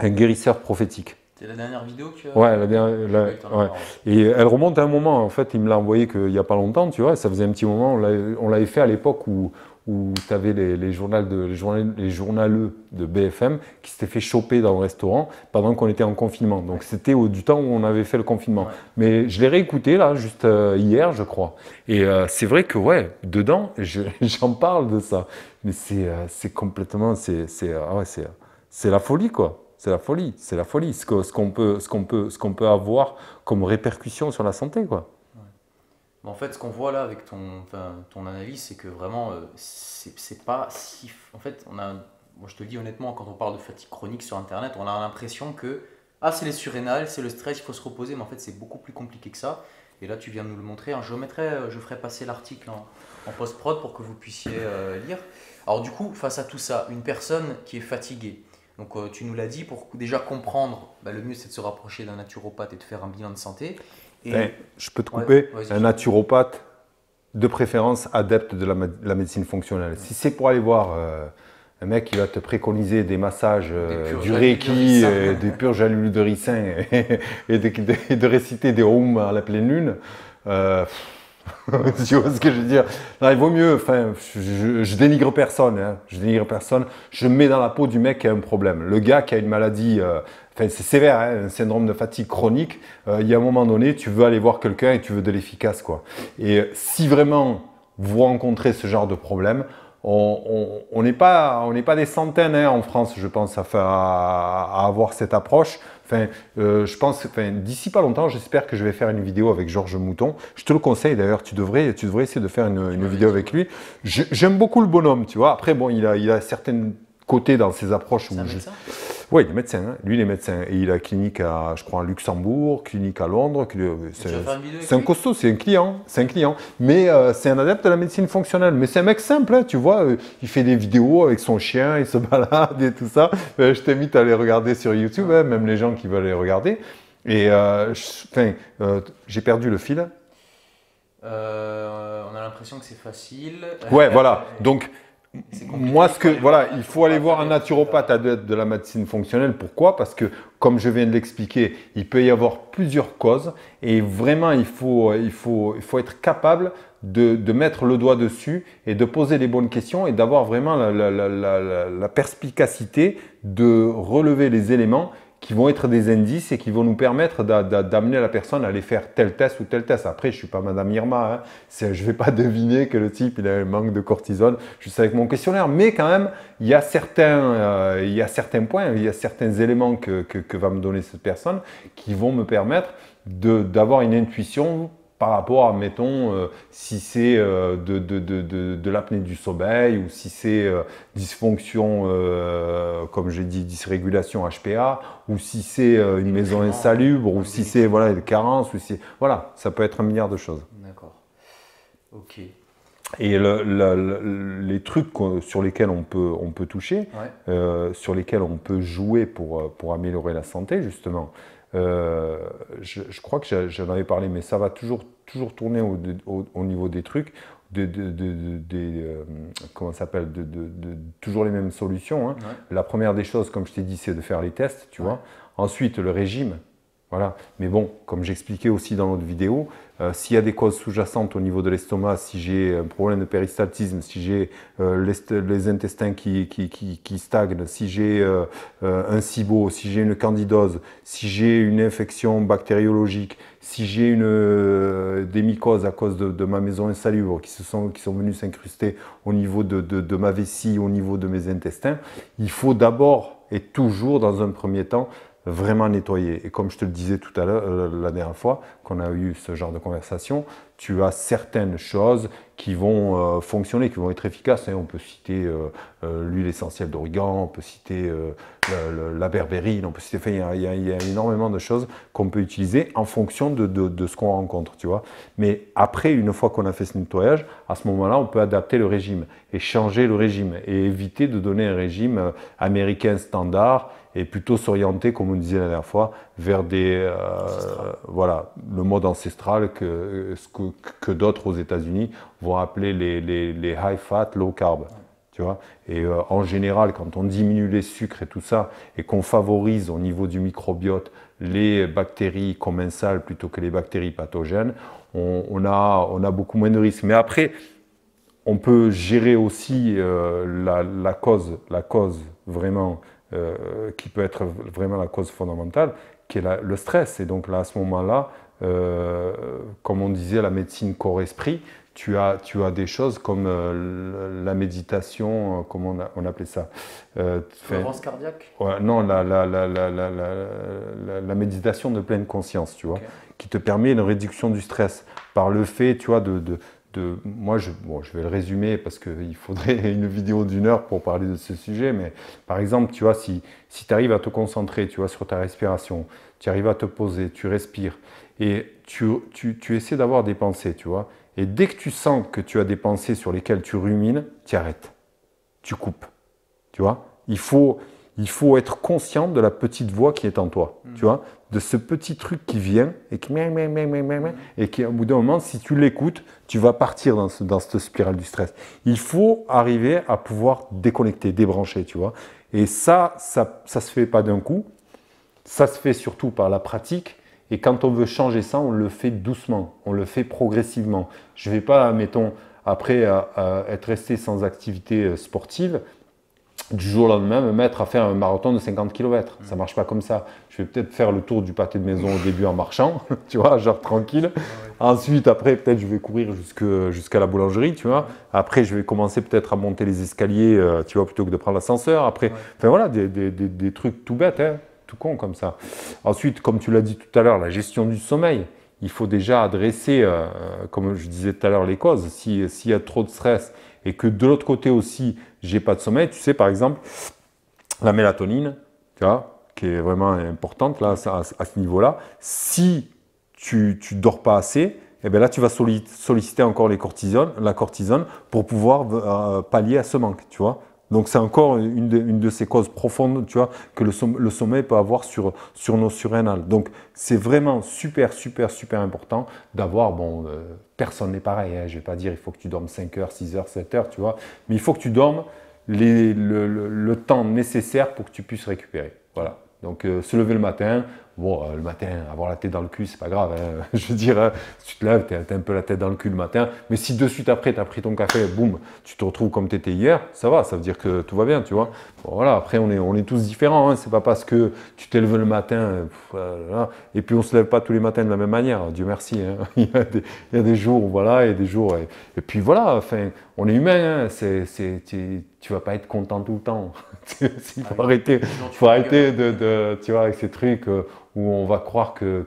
un guérisseur prophétique. C'est la dernière vidéo que. Ouais, la dernière. ouais, Et elle remonte à un moment, en fait, il me l'a envoyé qu'il n'y a pas longtemps, tu vois, ça faisait un petit moment, on l'avait fait à l'époque où, où tu avais les, les, de, les, les journaleux de BFM qui s'étaient fait choper dans le restaurant pendant qu'on était en confinement. Donc c'était du temps où on avait fait le confinement. Mais je l'ai réécouté là, juste euh, hier, je crois. Et euh, c'est vrai que, ouais, dedans, j'en parle de ça. Mais c'est euh, complètement. C'est euh, ah ouais, la folie, quoi. C'est la folie, c'est la folie, ce qu'on peut, ce qu'on peut, ce qu'on peut avoir comme répercussion sur la santé, quoi. En fait, ce qu'on voit là avec ton, ton analyse, c'est que vraiment, euh, c'est pas si. En fait, on a. Moi, je te le dis honnêtement, quand on parle de fatigue chronique sur Internet, on a l'impression que. Ah, c'est les surrénales, c'est le stress, il faut se reposer, mais en fait, c'est beaucoup plus compliqué que ça. Et là, tu viens de nous le montrer. Hein. Je, mettrai, euh, je ferai passer l'article en, post-prod pour que vous puissiez euh, lire. Alors, du coup, face à tout ça, une personne qui est fatiguée, donc euh, tu nous l'as dit, pour déjà comprendre, bah, le mieux c'est de se rapprocher d'un naturopathe et de faire un bilan de santé. Eh, je peux te couper, un naturopathe, de préférence adepte de la, médecine fonctionnelle. Si c'est pour aller voir euh, un mec qui va te préconiser des massages, euh, du reiki, des purges à l'huile de ricin et, de, réciter des rums à la pleine lune, tu vois ce que je veux dire non, Il vaut mieux, enfin, je, dénigre personne, hein. je dénigre personne, je mets dans la peau du mec qui a un problème. Le gars qui a une maladie, euh, enfin c'est sévère, hein, un syndrome de fatigue chronique, euh, il y a un moment donné, tu veux aller voir quelqu'un et tu veux de l'efficace. quoi. Et si vraiment vous rencontrez ce genre de problème, on n'est pas, on pas des centaines hein, en France, je pense, à avoir cette approche. Enfin, euh, je pense, d'ici pas longtemps, j'espère que je vais faire une vidéo avec Georges Mouton. Je te le conseille d'ailleurs, tu devrais, tu devrais essayer de faire une, vidéo avec lui. J'aime beaucoup le bonhomme, tu vois. Après, bon, il a, il a certains côtés dans ses approches où oui, il est médecin. Hein. Lui, il est médecin. Et il a clinique, à, je crois, à Luxembourg, clinique à Londres. C'est un costaud, c'est un client. C'est un client. Mais euh, c'est un adepte de la médecine fonctionnelle. Mais c'est un mec simple, hein, tu vois. Euh, il fait des vidéos avec son chien, il se balade et tout ça. Euh, je t'invite à aller regarder sur YouTube, hein, même les gens qui veulent les regarder. Et j'ai perdu le fil. on a l'impression que c'est facile. Ouais, voilà. Donc. Moi, ce que voilà, il faut aller voir un naturopathe à de la médecine fonctionnelle. Pourquoi Parce que, comme je viens de l'expliquer, il peut y avoir plusieurs causes et vraiment, il faut, il faut, il faut être capable de, mettre le doigt dessus et de poser les bonnes questions et d'avoir vraiment la, la perspicacité de relever les éléments qui vont être des indices et qui vont nous permettre d'amener la personne à aller faire tel test ou tel test. Après, je suis pas Madame Irma, hein. je ne vais pas deviner que le type il a un manque de cortisone juste avec mon questionnaire, mais quand même, il y a certains, euh, il certains points, il y a certains éléments que, que va me donner cette personne qui vont me permettre d'avoir une intuition par rapport à, mettons, euh, si c'est euh, de, l'apnée du sommeil ou si c'est euh, dysfonction, comme j'ai dit, dysrégulation HPA, ou si c'est une maison insalubre, ou si c'est voilà, une carence, ou si... Voilà, ça peut être un milliard de choses. D'accord. Ok. Et les trucs sur lesquels on peut, on peut toucher, sur lesquels on peut jouer pour, pour améliorer la santé, justement, euh, je, crois que j'en avais parlé, mais ça va toujours, toujours tourner au, niveau des trucs, de, de, de, euh, comment s'appelle, de, toujours les mêmes solutions. Hein. La première des choses, comme je t'ai dit, c'est de faire les tests, tu vois. Ensuite, le régime. Voilà. Mais bon, comme j'expliquais aussi dans notre vidéo, euh, s'il y a des causes sous-jacentes au niveau de l'estomac, si j'ai un problème de péristaltisme, si j'ai euh, les intestins qui, stagnent, si j'ai euh, un SIBO, si j'ai une candidose, si j'ai une infection bactériologique, si j'ai une des mycoses à cause de, ma maison insalubre qui, sont, qui venues s'incruster au niveau de ma vessie, au niveau de mes intestins, il faut d'abord et toujours dans un premier temps vraiment nettoyer. Et comme je te le disais tout à l'heure, euh, la dernière fois qu'on a eu ce genre de conversation, tu as certaines choses qui vont euh, fonctionner, qui vont être efficaces. Hein. On peut citer euh, l'huile essentielle d'origan, on peut citer la, la berbérine, on peut citer. Il enfin, y, y, a énormément de choses qu'on peut utiliser en fonction de, de ce qu'on rencontre, tu vois. Mais après, une fois qu'on a fait ce nettoyage, à ce moment-là, on peut adapter le régime et changer le régime et éviter de donner un régime américain standard et plutôt s'orienter, comme on disait la dernière fois, vers des, euh, voilà, le mode ancestral que, que, que d'autres aux États-Unis vont appeler les, les, les, high fat, low carb. Tu vois et euh, en général, quand on diminue les sucres et tout ça, et qu'on favorise au niveau du microbiote les bactéries commensales plutôt que les bactéries pathogènes, on, a, on a beaucoup moins de risques. Mais après, on peut gérer aussi euh, la, la, cause, la cause vraiment euh, qui peut être vraiment la cause fondamentale, qui est le stress. Et donc là, à ce moment-là, euh, comme on disait, la médecine corps-esprit, tu as, tu as des choses comme euh, la méditation, comment on, appelait ça Cohérence cardiaque Non, la, la, méditation de pleine conscience, tu vois, qui te permet une réduction du stress par le fait, tu vois, de moi, je, vais le résumer parce qu'il faudrait une vidéo d'une heure pour parler de ce sujet, mais par exemple, tu vois, si, tu arrives à te concentrer, tu vois, sur ta respiration, tu arrives à te poser, tu respires, et tu, essaies d'avoir des pensées, tu vois, et dès que tu sens que tu as des pensées sur lesquelles tu rumines, tu arrêtes, tu coupes, tu vois. Il faut, il faut être conscient de la petite voix qui est en toi, tu mm. vois de ce petit truc qui vient et qui et qui au bout d'un moment, si tu l'écoutes, tu vas partir dans, dans cette spirale du stress. Il faut arriver à pouvoir déconnecter, débrancher, tu vois. Et ça, ça, ça se fait pas d'un coup. Ça se fait surtout par la pratique. Et quand on veut changer ça, on le fait doucement, on le fait progressivement. Je vais pas, mettons, après euh, euh, être resté sans activité euh, sportive, du jour au lendemain me mettre à faire un marathon de 50 km. Ça marche pas comme ça. Je vais peut-être faire le tour du pâté de maison au début en marchant, tu vois, genre tranquille. Ensuite, après, peut-être je vais courir jusqu'à la boulangerie, tu vois. Après, je vais commencer peut-être à monter les escaliers, euh, tu vois, plutôt que de prendre l'ascenseur. Après, enfin voilà, des, des, trucs tout bêtes, hein, tout con comme ça. Ensuite, comme tu l'as dit tout à l'heure, la gestion du sommeil. Il faut déjà adresser, euh, euh, comme je disais tout à l'heure, les causes. S'il y a trop de stress et que de l'autre côté aussi, j'ai pas de sommeil. Tu sais, par exemple, la mélatonine, tu vois, qui est vraiment importante là, à, ce niveau-là, si tu, ne dors pas assez, et eh bien là, tu vas solliciter encore les la cortisone pour pouvoir euh, pallier à ce manque, tu vois. Donc c'est encore une de, ces causes profondes, tu vois, que le, sommeil, peut avoir sur, sur nos surrénales. Donc c'est vraiment super, super, super important d'avoir, bon, euh, personne n'est pareil, Je hein. je vais pas dire il faut que tu dormes 5 heures, 6 heures, 7 heures, tu vois, mais il faut que tu dormes le, temps nécessaire pour que tu puisses récupérer. Voilà. Donc euh, se lever le matin, Bon, euh, le matin, avoir la tête dans le cul, c'est pas grave. Hein. Je veux dire, hein, si tu te lèves, tu as un peu la tête dans le cul le matin. Mais si de suite après, tu as pris ton café, boum, tu te retrouves comme tu étais hier, ça va, ça veut dire que tout va bien, tu vois. voilà, après, on est, on est tous différents. Hein. C'est pas parce que tu t'es levé le matin, et puis on se lève pas tous les matins de la même manière. Dieu merci. Il y, a des, jours voilà, et des jours. Et, puis voilà, enfin, on est humain. c'est, tu, tu vas pas être content tout le temps. Il faut arrêter, faut arrêter de, de, tu vois, avec ces trucs. Euh, où on va croire que,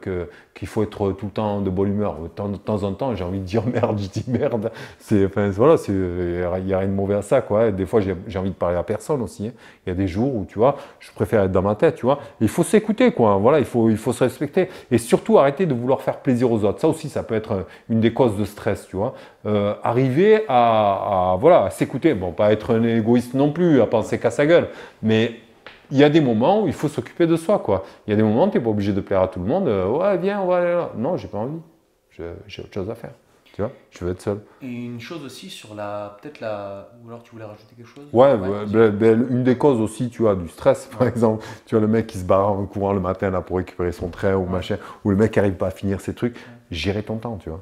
qu'il faut être tout le temps de bonne humeur. De temps, en temps, j'ai envie de dire merde, je dis merde. C'est, enfin, voilà, il n'y a rien de mauvais à ça, quoi. Hein. Des fois, j'ai, envie de parler à personne aussi. Hein. Il y a des jours où, tu vois, je préfère être dans ma tête, tu vois. Il faut s'écouter, quoi. Hein. Voilà, il faut, il faut se respecter. Et surtout, arrêter de vouloir faire plaisir aux autres. Ça aussi, ça peut être une des causes de stress, tu vois. Euh, arriver à, voilà, s'écouter. Bon, pas être un égoïste non plus, à penser qu'à sa gueule. Mais il y a des moments où il faut s'occuper de soi, quoi. Il y a des moments où tu n'es pas obligé de plaire à tout le monde. Euh, ouais, viens, on va là. Non, j'ai pas envie. J'ai autre chose à faire. Tu vois, je veux être seul. Et une chose aussi sur la. Peut-être la. Ou alors tu voulais rajouter quelque chose Ouais, ben, ben, ben, une des causes aussi, tu vois, du stress, par exemple. Tu vois, le mec qui se barre en courant le matin là, pour récupérer son trait ou machin, ou le mec qui n'arrive pas à finir ses trucs. Gérer ton temps, tu vois.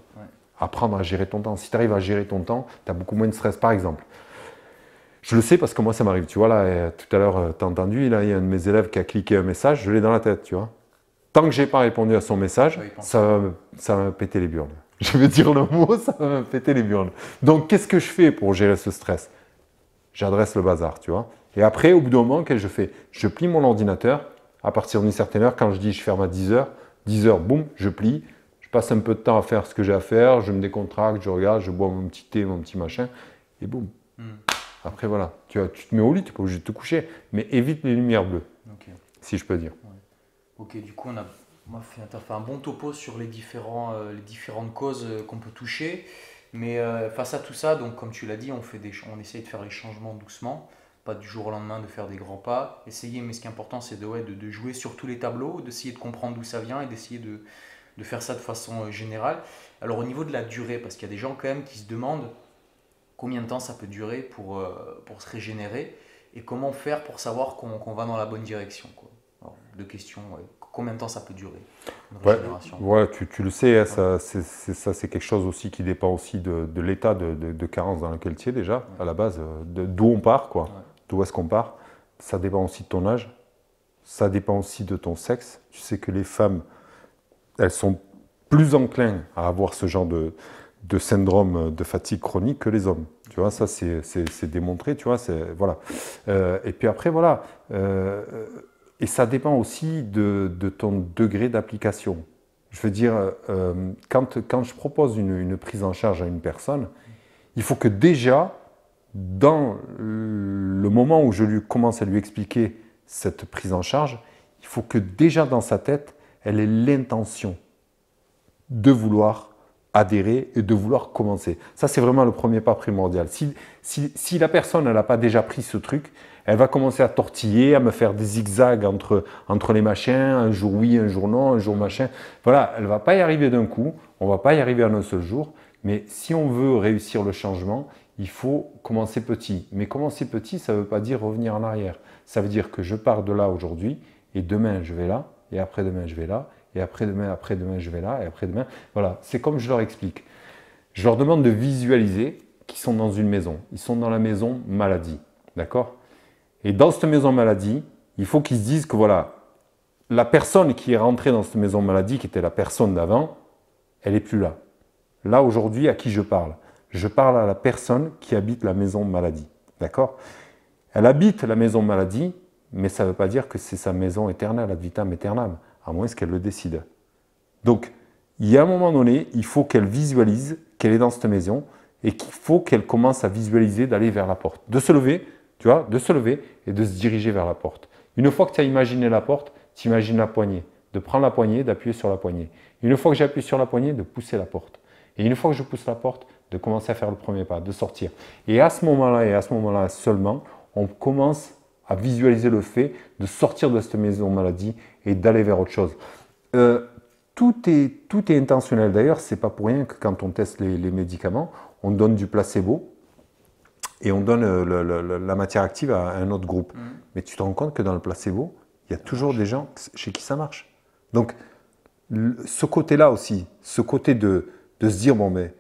Apprendre à gérer ton temps. Si tu arrives à gérer ton temps, tu as beaucoup moins de stress, par exemple. Je le sais parce que moi, ça m'arrive. Tu vois, là, euh, tout à l'heure, euh, tu as entendu, il y a un de mes élèves qui a cliqué un message, je l'ai dans la tête, tu vois. Tant que j'ai pas répondu à son message, ça va, me, péter les burnes. Je vais dire le mot, ça va me péter les burnes. Donc, qu'est-ce que je fais pour gérer ce stress J'adresse le bazar, tu vois. Et après, au bout d'un moment, qu'est-ce que je fais Je plie mon ordinateur à partir d'une certaine heure. Quand je dis je ferme à 10 heures, 10 heures, boum, je plie. Je passe un peu de temps à faire ce que j'ai à faire. Je me décontracte, je regarde, je bois mon petit thé, mon petit machin. Et boum, hmm. Après, voilà, tu, as, tu te mets au lit, tu n'es pas obligé de te coucher, mais évite les lumières bleues, si je peux dire. Ok, du coup, on a, fait, fait, un bon topo sur les, différents, euh, les différentes causes euh, qu'on peut toucher. Mais euh, face à tout ça, donc comme tu l'as dit, on, fait des, on essaye de faire les changements doucement, pas du jour au lendemain de faire des grands pas. Essayer, mais ce qui est important, c'est de, de, de, jouer sur tous les tableaux, d'essayer de comprendre d'où ça vient et d'essayer de, de, faire ça de façon générale. Alors au niveau de la durée, parce qu'il y a des gens quand même qui se demandent, combien de temps ça peut durer euh, pour, se régénérer et comment faire pour savoir qu'on va dans la bonne direction. Quoi. deux questions. Combien de temps ça peut durer une tu, le sais, hein, ça c'est quelque chose aussi qui dépend aussi de, l'état de, carence dans lequel tu es déjà, à la base, euh, d'où on part, quoi, d'où est-ce qu'on part. Ça dépend aussi de ton âge, ça dépend aussi de ton sexe. Tu sais que les femmes, elles sont plus enclins à avoir ce genre de, de syndrome de fatigue chronique que les hommes. Tu vois, ça c'est démontré, tu vois, c'est, voilà. Euh, et puis après, voilà, euh, et ça dépend aussi de, ton degré d'application. Je veux dire, euh, quand, quand je propose une, une, prise en charge à une personne, il faut que déjà, dans le moment où je lui commence à lui expliquer cette prise en charge, il faut que déjà dans sa tête, elle ait l'intention de vouloir adhérer et de vouloir commencer. Ça, c'est vraiment le premier pas primordial. Si, si, la personne n'a pas déjà pris ce truc, elle va commencer à tortiller, à me faire des zigzags entre, entre les machins, un jour oui, un jour non, un jour machin. Voilà, elle va pas y arriver d'un coup, on va pas y arriver en un seul jour, mais si on veut réussir le changement, il faut commencer petit. Mais commencer petit, ça ne veut pas dire revenir en arrière. Ça veut dire que je pars de là aujourd'hui, et demain je vais là, et après-demain je vais là, et après-demain, après-demain, je vais là, et après-demain. Voilà, c'est comme je leur explique. Je leur demande de visualiser qu'ils sont dans une maison. Ils sont dans la maison maladie, d'accord Et dans cette maison maladie, il faut qu'ils se disent que voilà, la personne qui est rentrée dans cette maison maladie, qui était la personne d'avant, elle n'est plus là. Là, aujourd'hui, à qui je parle Je parle à la personne qui habite la maison maladie, d'accord Elle habite la maison maladie, mais ça ne veut pas dire que c'est sa maison éternelle, ad vitam aeternam à moins qu'elle le décide. Donc, il y a un moment donné, il faut qu'elle visualise qu'elle est dans cette maison et qu'il faut qu'elle commence à visualiser d'aller vers la porte, de se lever, tu vois, de se lever et de se diriger vers la porte. Une fois que tu as imaginé la porte, tu imagines la poignée, de prendre la poignée, d'appuyer sur la poignée. Une fois que j'appuie sur la poignée, de pousser la porte. Et une fois que je pousse la porte, de commencer à faire le premier pas, de sortir. Et à ce moment-là, et à ce moment-là seulement, on commence à visualiser le fait de sortir de cette maison maladie et d'aller vers autre chose. Euh, tout, est, tout est intentionnel. D'ailleurs, c'est pas pour rien que quand on teste les, médicaments, on donne du placebo et on donne euh, la matière active à un autre groupe. Mm. Mais tu te rends compte que dans le placebo, il y a toujours des gens chez qui ça marche. Donc, ce côté-là aussi, ce côté de, de se dire, bon, mais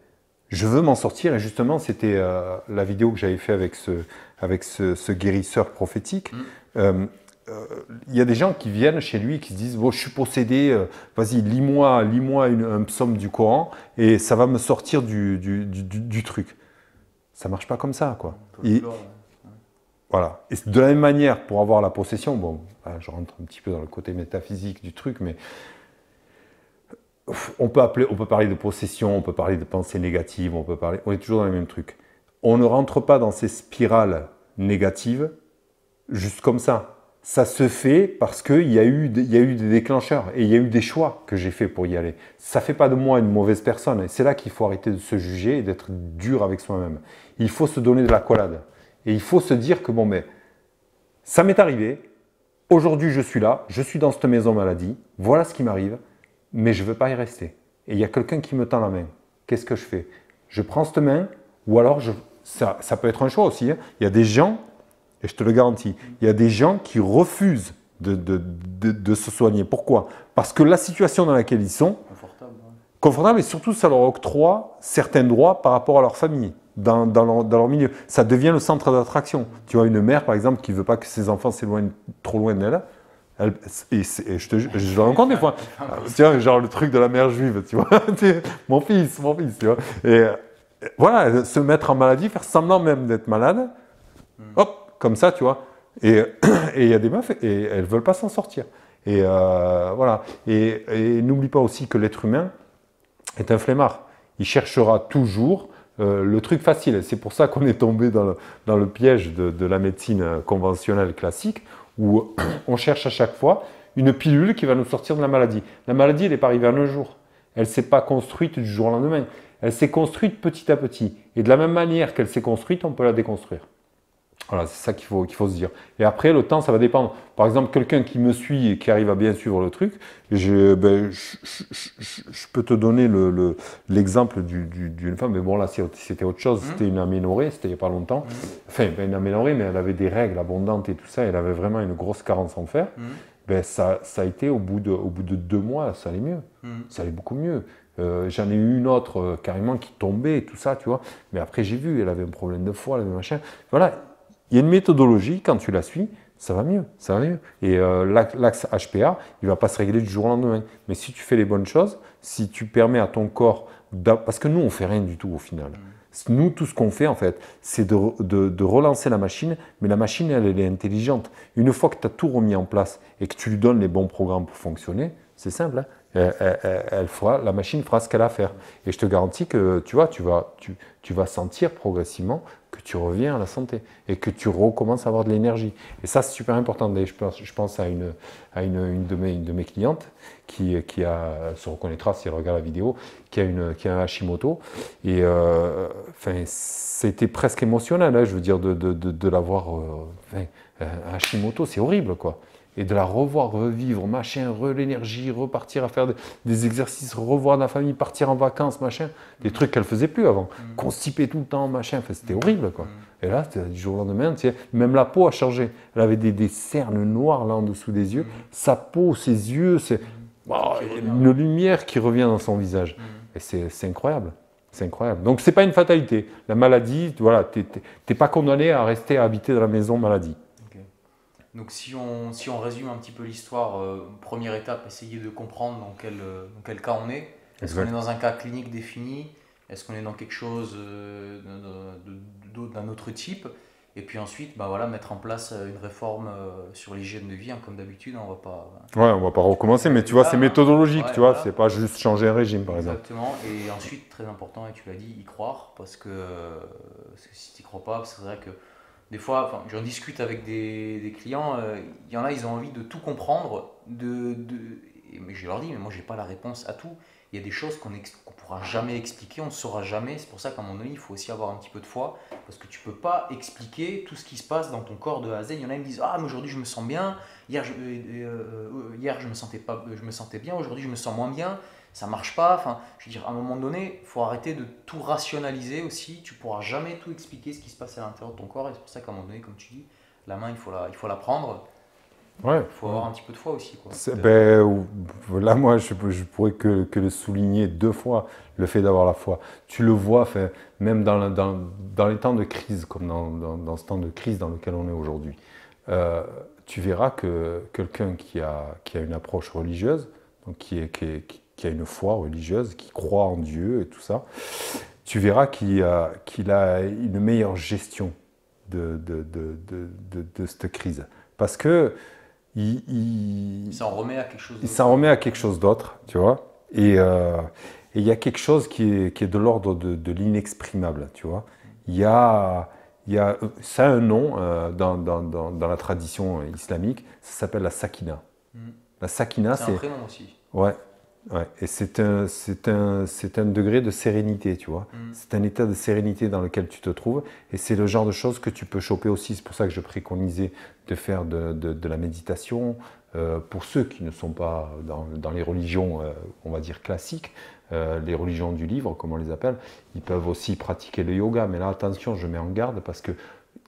je veux m'en sortir. Et justement, c'était euh, la vidéo que j'avais fait avec ce, avec ce, guérisseur prophétique. Mm. Euh, euh, il y a des gens qui viennent chez lui qui se disent bon je suis possédé vas-y lis-moi lis-moi un psaume du Coran et ça va me sortir du, truc ça marche pas comme ça quoi et, voilà. Et de la même manière, pour avoir la possession, bon, bah, je rentre un petit peu dans le côté métaphysique du truc, mais on peut, appeler, on peut parler de possession, on peut parler de pensées négatives, on peut parler, on est toujours dans le même truc. On ne rentre pas dans ces spirales négatives juste comme ça. Ça se fait parce qu'il y, a eu, y a eu des déclencheurs et il y a eu des choix que j'ai fait pour y aller. Ça ne fait pas de moi une mauvaise personne. c'est là qu'il faut arrêter de se juger et d'être dur avec soi-même. Il faut se donner de la collade. Et il faut se dire que bon, mais ça m'est arrivé. Aujourd'hui, je suis là. Je suis dans cette maison maladie. Voilà ce qui m'arrive mais je ne veux pas y rester. Et il y a quelqu'un qui me tend la main. Qu'est-ce que je fais Je prends cette main, ou alors ça, peut être un choix aussi. Hein. Il y a des gens, et je te le garantis, il y a des gens qui refusent de, se soigner. Pourquoi Parce que la situation dans laquelle ils sont, confortable, confortable, et surtout ça leur octroie certains droits par rapport à leur famille. Dans, leur, dans, leur, milieu. Ça devient le centre d'attraction. Tu vois, une mère, par exemple, qui ne veut pas que ses enfants s'éloignent trop loin d'elle, et, je, te, je rencontre des fois. Tiens, ah, genre le truc de la mère juive, tu vois. mon fils, mon fils, tu vois. Et voilà, se mettre en maladie, faire semblant même d'être malade, hmm. hop, comme ça, tu vois. Et il y a des meufs, et elles veulent pas s'en sortir. Et euh, voilà. Et, n'oublie pas aussi que l'être humain est un flemmard. Il cherchera toujours euh, le truc facile. C'est pour ça qu'on est tombé dans le, piège de, la médecine euh, conventionnelle classique, où on cherche à chaque fois une pilule qui va nous sortir de la maladie. La maladie, elle n'est pas arrivée à un jour. Elle ne s'est pas construite du jour au lendemain. Elle s'est construite petit à petit. Et de la même manière qu'elle s'est construite, on peut la déconstruire. Voilà, c'est ça qu'il faut, qu'il faut se dire. Et après, le temps, ça va dépendre. Par exemple, quelqu'un qui me suit et qui arrive à bien suivre le truc, je, ben, je, je, peux te donner l'exemple d'une femme, mais bon, là, c'était autre chose. C'était une aménorée, c'était il n'y a pas longtemps. Enfin, une aménorée, mais elle avait des règles abondantes et tout ça. Elle avait vraiment une grosse carence en fer. Ben, ça, ça, a été au bout, de, au bout de deux mois, ça allait mieux. Ça allait beaucoup mieux. Euh, j'en ai eu une autre euh, carrément qui tombait tout ça, tu vois. Mais après, j'ai vu, elle avait un problème de foie, elle avait machin. Voilà, il y a une méthodologie, quand tu la suis, ça va mieux, ça va mieux. Et euh, l'axe HPA, il ne va pas se régler du jour au lendemain. Mais si tu fais les bonnes choses, si tu permets à ton corps... Parce que nous, on ne fait rien du tout au final. Mm. Nous, tout ce qu'on fait, en fait, c'est de, relancer la machine, mais la machine, elle, est intelligente. Une fois que tu as tout remis en place et que tu lui donnes les bons programmes pour fonctionner, c'est simple, hein elle, fera, la machine fera ce qu'elle a à faire. Et je te garantis que tu vois, tu vas, tu, tu vas sentir progressivement que tu reviens à la santé et que tu recommences à avoir de l'énergie. Et ça, c'est super important. Je pense, je pense à, une, à une, une, de mes, clientes qui, qui a, se reconnaîtra si elle regarde la vidéo, qui a, une, qui a un Hashimoto. Et euh, c'était presque émotionnel, hein, je veux dire, de, de, de, l'avoir. Euh, un Hashimoto, c'est horrible, quoi et de la revoir revivre, machin, re l'énergie, repartir à faire des exercices, revoir la famille, partir en vacances, machin, des trucs qu'elle faisait plus avant, mm. Constiper tout le temps, machin, enfin, c'était horrible quoi. Mm. Et là, du jour au lendemain, même la peau a changé. Elle avait des, cernes noires là en dessous des yeux, mm. sa peau, ses yeux, c'est oh, une lumière qui revient dans son visage. Et c'est incroyable. C'est incroyable. Donc, ce n'est pas une fatalité. La maladie, voilà, tu n'es pas condamné à rester à habiter dans la maison maladie. Donc si on, si on résume un petit peu l'histoire, euh, première étape, essayer de comprendre dans quel, euh, dans quel cas on est. Est-ce qu'on est dans un cas clinique défini Est-ce qu'on est dans quelque chose euh, d'un autre type Et puis ensuite, bah voilà, mettre en place une réforme sur l'hygiène de vie, hein, comme d'habitude, hein, on va pas... Ouais, on va pas recommencer, mais tu vois, c'est méthodologique, Ce tu vois, c'est pas juste changer un régime, par exemple. Exactement, et ensuite, très important, et tu l'as dit, y croire, parce que, parce que si tu n'y crois pas, c'est vrai que des fois, j'en discute avec des, clients, euh, il y en a, ils ont envie de tout comprendre, de, mais je leur dis, mais moi, n'ai pas la réponse à tout. Il y a des choses qu'on ne pourra jamais expliquer, on ne saura jamais. C'est pour ça qu'à mon moment il faut aussi avoir un petit peu de foi, parce que tu ne peux pas expliquer tout ce qui se passe dans ton corps de A à Z. Il y en a qui me disent, ah, mais aujourd'hui, je me sens bien. Hier, euh, euh, hier, je me sentais pas, je me sentais bien. Aujourd'hui, je me sens moins bien ça marche pas. Enfin, je veux dire, à un moment donné, il faut arrêter de tout rationaliser aussi. Tu pourras jamais tout expliquer ce qui se passe à l'intérieur de ton corps. Et c'est pour ça qu'à un moment donné, comme tu dis, la main, il faut la, il faut la prendre. Ouais. Il faut avoir un petit peu de foi aussi. Quoi. Ben, là, moi, je, je pourrais que, que, le souligner deux fois, le fait d'avoir la foi. Tu le vois, fait, même dans, dans, dans, les temps de crise, comme dans, dans, ce temps de crise dans lequel on est aujourd'hui. Euh, tu verras que quelqu'un qui a, qui a une approche religieuse, donc qui, est, qui, est, qui a une foi religieuse, qui croit en Dieu et tout ça, tu verras qu'il a, qu'il a une meilleure gestion de, de, cette crise. Parce que il, s'en remet à quelque chose. D'autre. Il s'en remet à quelque chose d'autre, tu vois. Euh, et, il y a quelque chose qui est, qui est de l'ordre de, l'inexprimable, tu vois. Il y a, il y ça a un nom euh, dans, la tradition islamique. Ça s'appelle la sakina. Hmm. La sakina, c'est. c'est un prénom aussi. Ouais. Et c'est un, c'est, un, c'est un degré de sérénité, tu vois. Mm. C'est un état de sérénité dans lequel tu te trouves. Et c'est le genre de choses que tu peux choper aussi. C'est pour ça que je préconisais de faire de, de, la méditation. Euh, pour ceux qui ne sont pas dans, dans les religions, euh, on va dire, classiques, euh, les religions du livre, comme on les appelle, ils peuvent aussi pratiquer le yoga. Mais là, attention, je mets en garde parce qu'il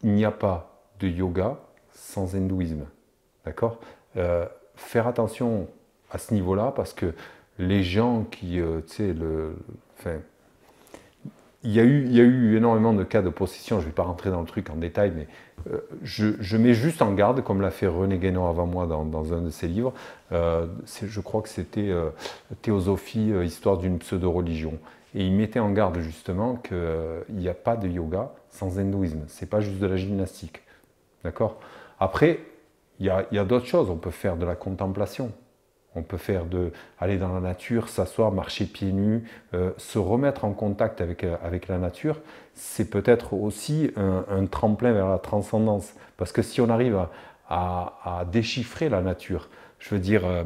n'y a pas de yoga sans hindouisme. D'accord Faire attention à ce niveau-là parce que les gens qui, euh, tu sais, le, enfin, il y, a eu, énormément de cas de possession, je ne vais pas rentrer dans le truc en détail, mais euh, je, mets juste en garde, comme l'a fait René Guénon avant moi dans, un de ses livres, euh, je crois que c'était Théosophie, histoire d'une pseudo-religion. Et il mettait en garde justement qu'il n'y a pas de yoga sans hindouisme, c'est pas juste de la gymnastique. D'accord Après, il y a d'autres choses, on peut faire de la contemplation, on peut faire de aller dans la nature, s'asseoir, marcher pieds nus, euh, se remettre en contact euh, avec, la nature. C'est peut-être aussi un, tremplin vers la transcendance. Parce que si on arrive à, déchiffrer la nature, je veux dire, euh,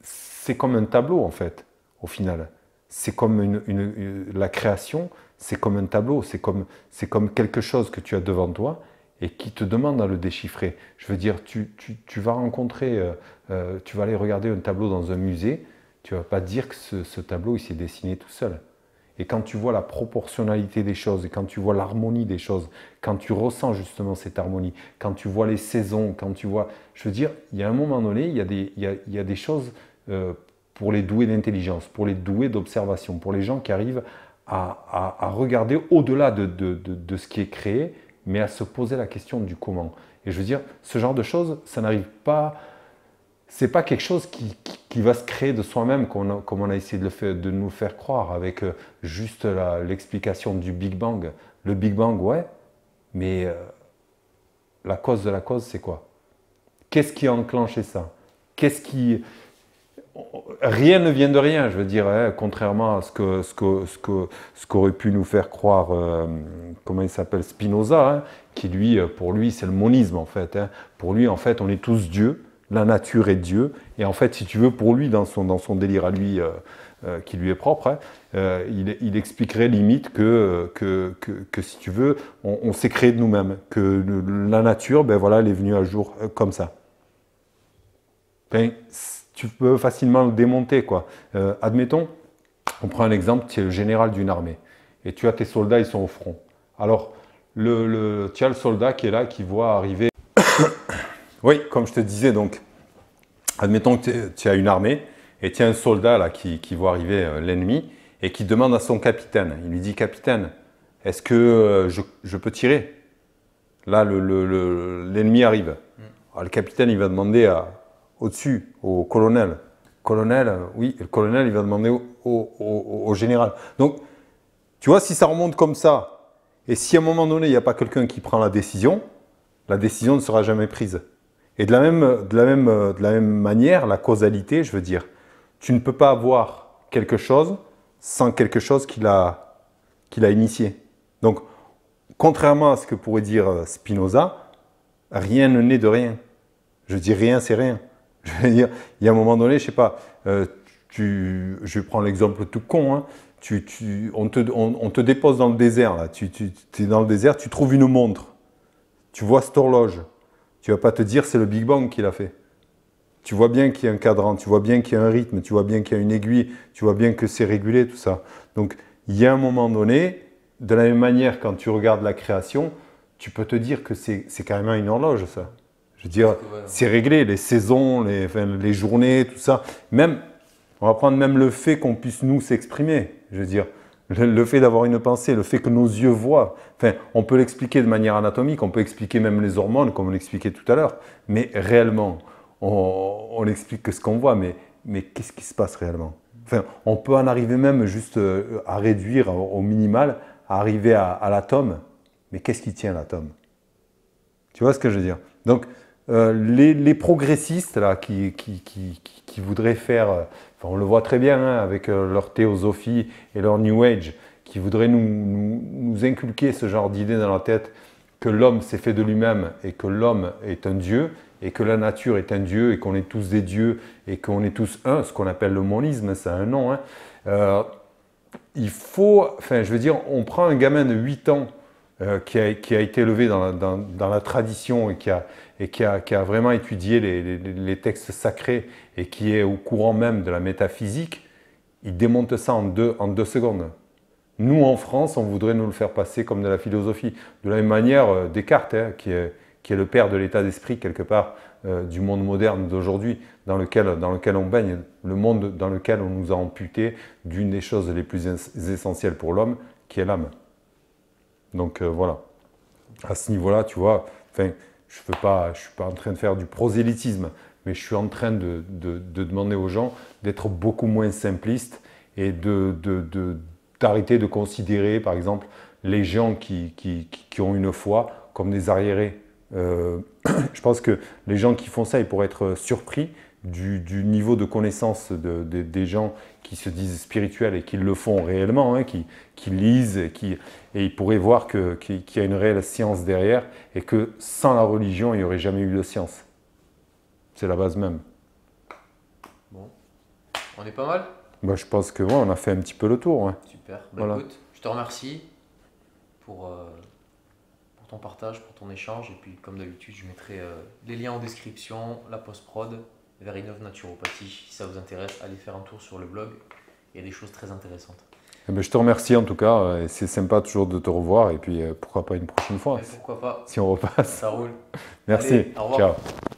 c'est comme un tableau en fait, au final. C'est comme une, la création, c'est comme un tableau, c'est comme quelque chose que tu as devant toi et qui te demande à le déchiffrer. Je veux dire, tu, vas rencontrer, euh, euh, tu vas aller regarder un tableau dans un musée, tu vas pas dire que ce, tableau il s'est dessiné tout seul. Et quand tu vois la proportionnalité des choses, et quand tu vois l'harmonie des choses, quand tu ressens justement cette harmonie, quand tu vois les saisons, quand tu vois, je veux dire, il y a un moment donné, il y a des, choses euh, pour les doués d'intelligence, pour les doués d'observation, pour les gens qui arrivent à, regarder au-delà de ce qui est créé mais à se poser la question du comment. Et je veux dire, ce genre de choses, ça n'arrive pas. C'est pas quelque chose qui, va se créer de soi-même comme, comme on a essayé de, le faire, de nous faire croire avec euh, juste l'explication du Big Bang. Le Big Bang, ouais, mais euh, la cause de la cause, c'est quoi Qu'est-ce qui a enclenché ça Qu'est-ce qui, rien ne vient de rien, je veux dire, hein, contrairement à ce que ce ce que ce qu'aurait pu nous faire croire, euh, comment il s'appelle, Spinoza, hein, qui lui, euh, pour lui, c'est le monisme en fait. Hein. Pour lui, en fait, on est tous Dieu, la nature est Dieu, et en fait, si tu veux, pour lui, dans son dans son délire à lui. Euh, qui lui est propre, il, expliquerait limite que, que, que, si tu veux, on, s'est créé de nous-mêmes, que la nature, ben voilà, elle est venue à jour comme ça. Ben, tu peux facilement le démonter. Quoi. Euh, admettons, on prend un exemple, tu es le général d'une armée et tu as tes soldats, ils sont au front. Alors, le, tu as le soldat qui est là, qui voit arriver. oui, comme je te disais, donc, admettons que tu as une armée et tu as un soldat là qui, voit arriver euh, l'ennemi et qui demande à son capitaine. Il lui dit Capitaine, est-ce que euh, je, peux tirer Là, l'ennemi arrive. Mm. Ah, le capitaine, il va demander à, au-dessus, au colonel. Colonel, euh, oui, le colonel, il va demander au, général. Donc, tu vois, si ça remonte comme ça, et si à un moment donné, il n'y a pas quelqu'un qui prend la décision, la décision ne sera jamais prise. Et de la, même, de, la même, euh, de la même manière, la causalité, je veux dire, tu ne peux pas avoir quelque chose sans quelque chose qui l'a initié. Donc, contrairement à ce que pourrait dire euh, Spinoza, rien ne naît de rien. Je dis rien, c'est rien. Je dire, il y a un moment donné, je sais pas, euh, tu, je prends l'exemple tout con, hein. tu, tu, on, te, dépose dans le désert, là. tu, es dans le désert, tu trouves une montre, tu vois cette horloge, tu vas pas te dire c'est le Big Bang qui l'a fait. Tu vois bien qu'il y a un cadran, tu vois bien qu'il y a un rythme, tu vois bien qu'il y a une aiguille, tu vois bien que c'est régulé, tout ça. Donc, il y a un moment donné, de la même manière, quand tu regardes la création, tu peux te dire que c'est carrément une horloge, ça. Je veux dire, c'est réglé, les saisons, les, les journées, tout ça. Même, on va prendre même le fait qu'on puisse nous s'exprimer. Je veux dire, le, fait d'avoir une pensée, le fait que nos yeux voient. Enfin, on peut l'expliquer de manière anatomique, on peut expliquer même les hormones, comme on l'expliquait tout à l'heure. Mais réellement, on, on explique que ce qu'on voit, mais, mais qu'est-ce qui se passe réellement Enfin, on peut en arriver même juste euh, à réduire au minimal, à arriver à, à l'atome. Mais qu'est-ce qui tient l'atome Tu vois ce que je veux dire Donc, euh, les, progressistes là, qui, voudraient faire, euh, on le voit très bien hein, avec euh, leur théosophie et leur New Age, qui voudraient nous, inculquer ce genre d'idée dans la tête que l'homme s'est fait de lui-même et que l'homme est un dieu et que la nature est un dieu et qu'on est tous des dieux et qu'on est tous un, ce qu'on appelle le monisme, ça a un nom. Hein. il faut, enfin je veux dire, on prend un gamin de 8 ans euh, qui, a, été élevé dans la, tradition et, qui a, vraiment étudié les, textes sacrés et qui est au courant même de la métaphysique, il démonte ça en deux, secondes. Nous, en France, on voudrait nous le faire passer comme de la philosophie. De la même manière, euh, Descartes, hein, qui, est, le père de l'état d'esprit, quelque part, euh, du monde moderne d'aujourd'hui, dans lequel, dans lequel on baigne, le monde dans lequel on nous a amputé d'une des choses les plus essentielles pour l'homme, qui est l'âme. Donc euh, voilà. À ce niveau-là, tu vois, enfin, je ne suis pas en train de faire du prosélytisme, mais je suis en train de, demander aux gens d'être beaucoup moins simplistes et d'arrêter de, considérer, par exemple, les gens qui, ont une foi comme des arriérés. Euh, je pense que les gens qui font ça, ils pourraient être surpris du, niveau de connaissance des gens qui se disent spirituels et qui le font réellement, hein, qui, lisent, et, qui, ils pourraient voir qu'il y a une réelle science derrière et que sans la religion, il n'y aurait jamais eu de science. C'est la base même. Bon. On est pas mal bah, Je pense que ouais, on a fait un petit peu le tour. Super. Bah, je te remercie euh, pour, ton partage, pour ton échange. Et puis, comme d'habitude, je mettrai euh, les liens en description, la post-prod vers Naturopathie. Si ça vous intéresse, allez faire un tour sur le blog. Il y a des choses très intéressantes. Eh ben, je te remercie en tout cas. Euh, c'est sympa toujours de te revoir. Et puis euh, pourquoi pas une prochaine fois Pourquoi pas Si on repasse. Ça roule. Merci. au revoir. Ciao.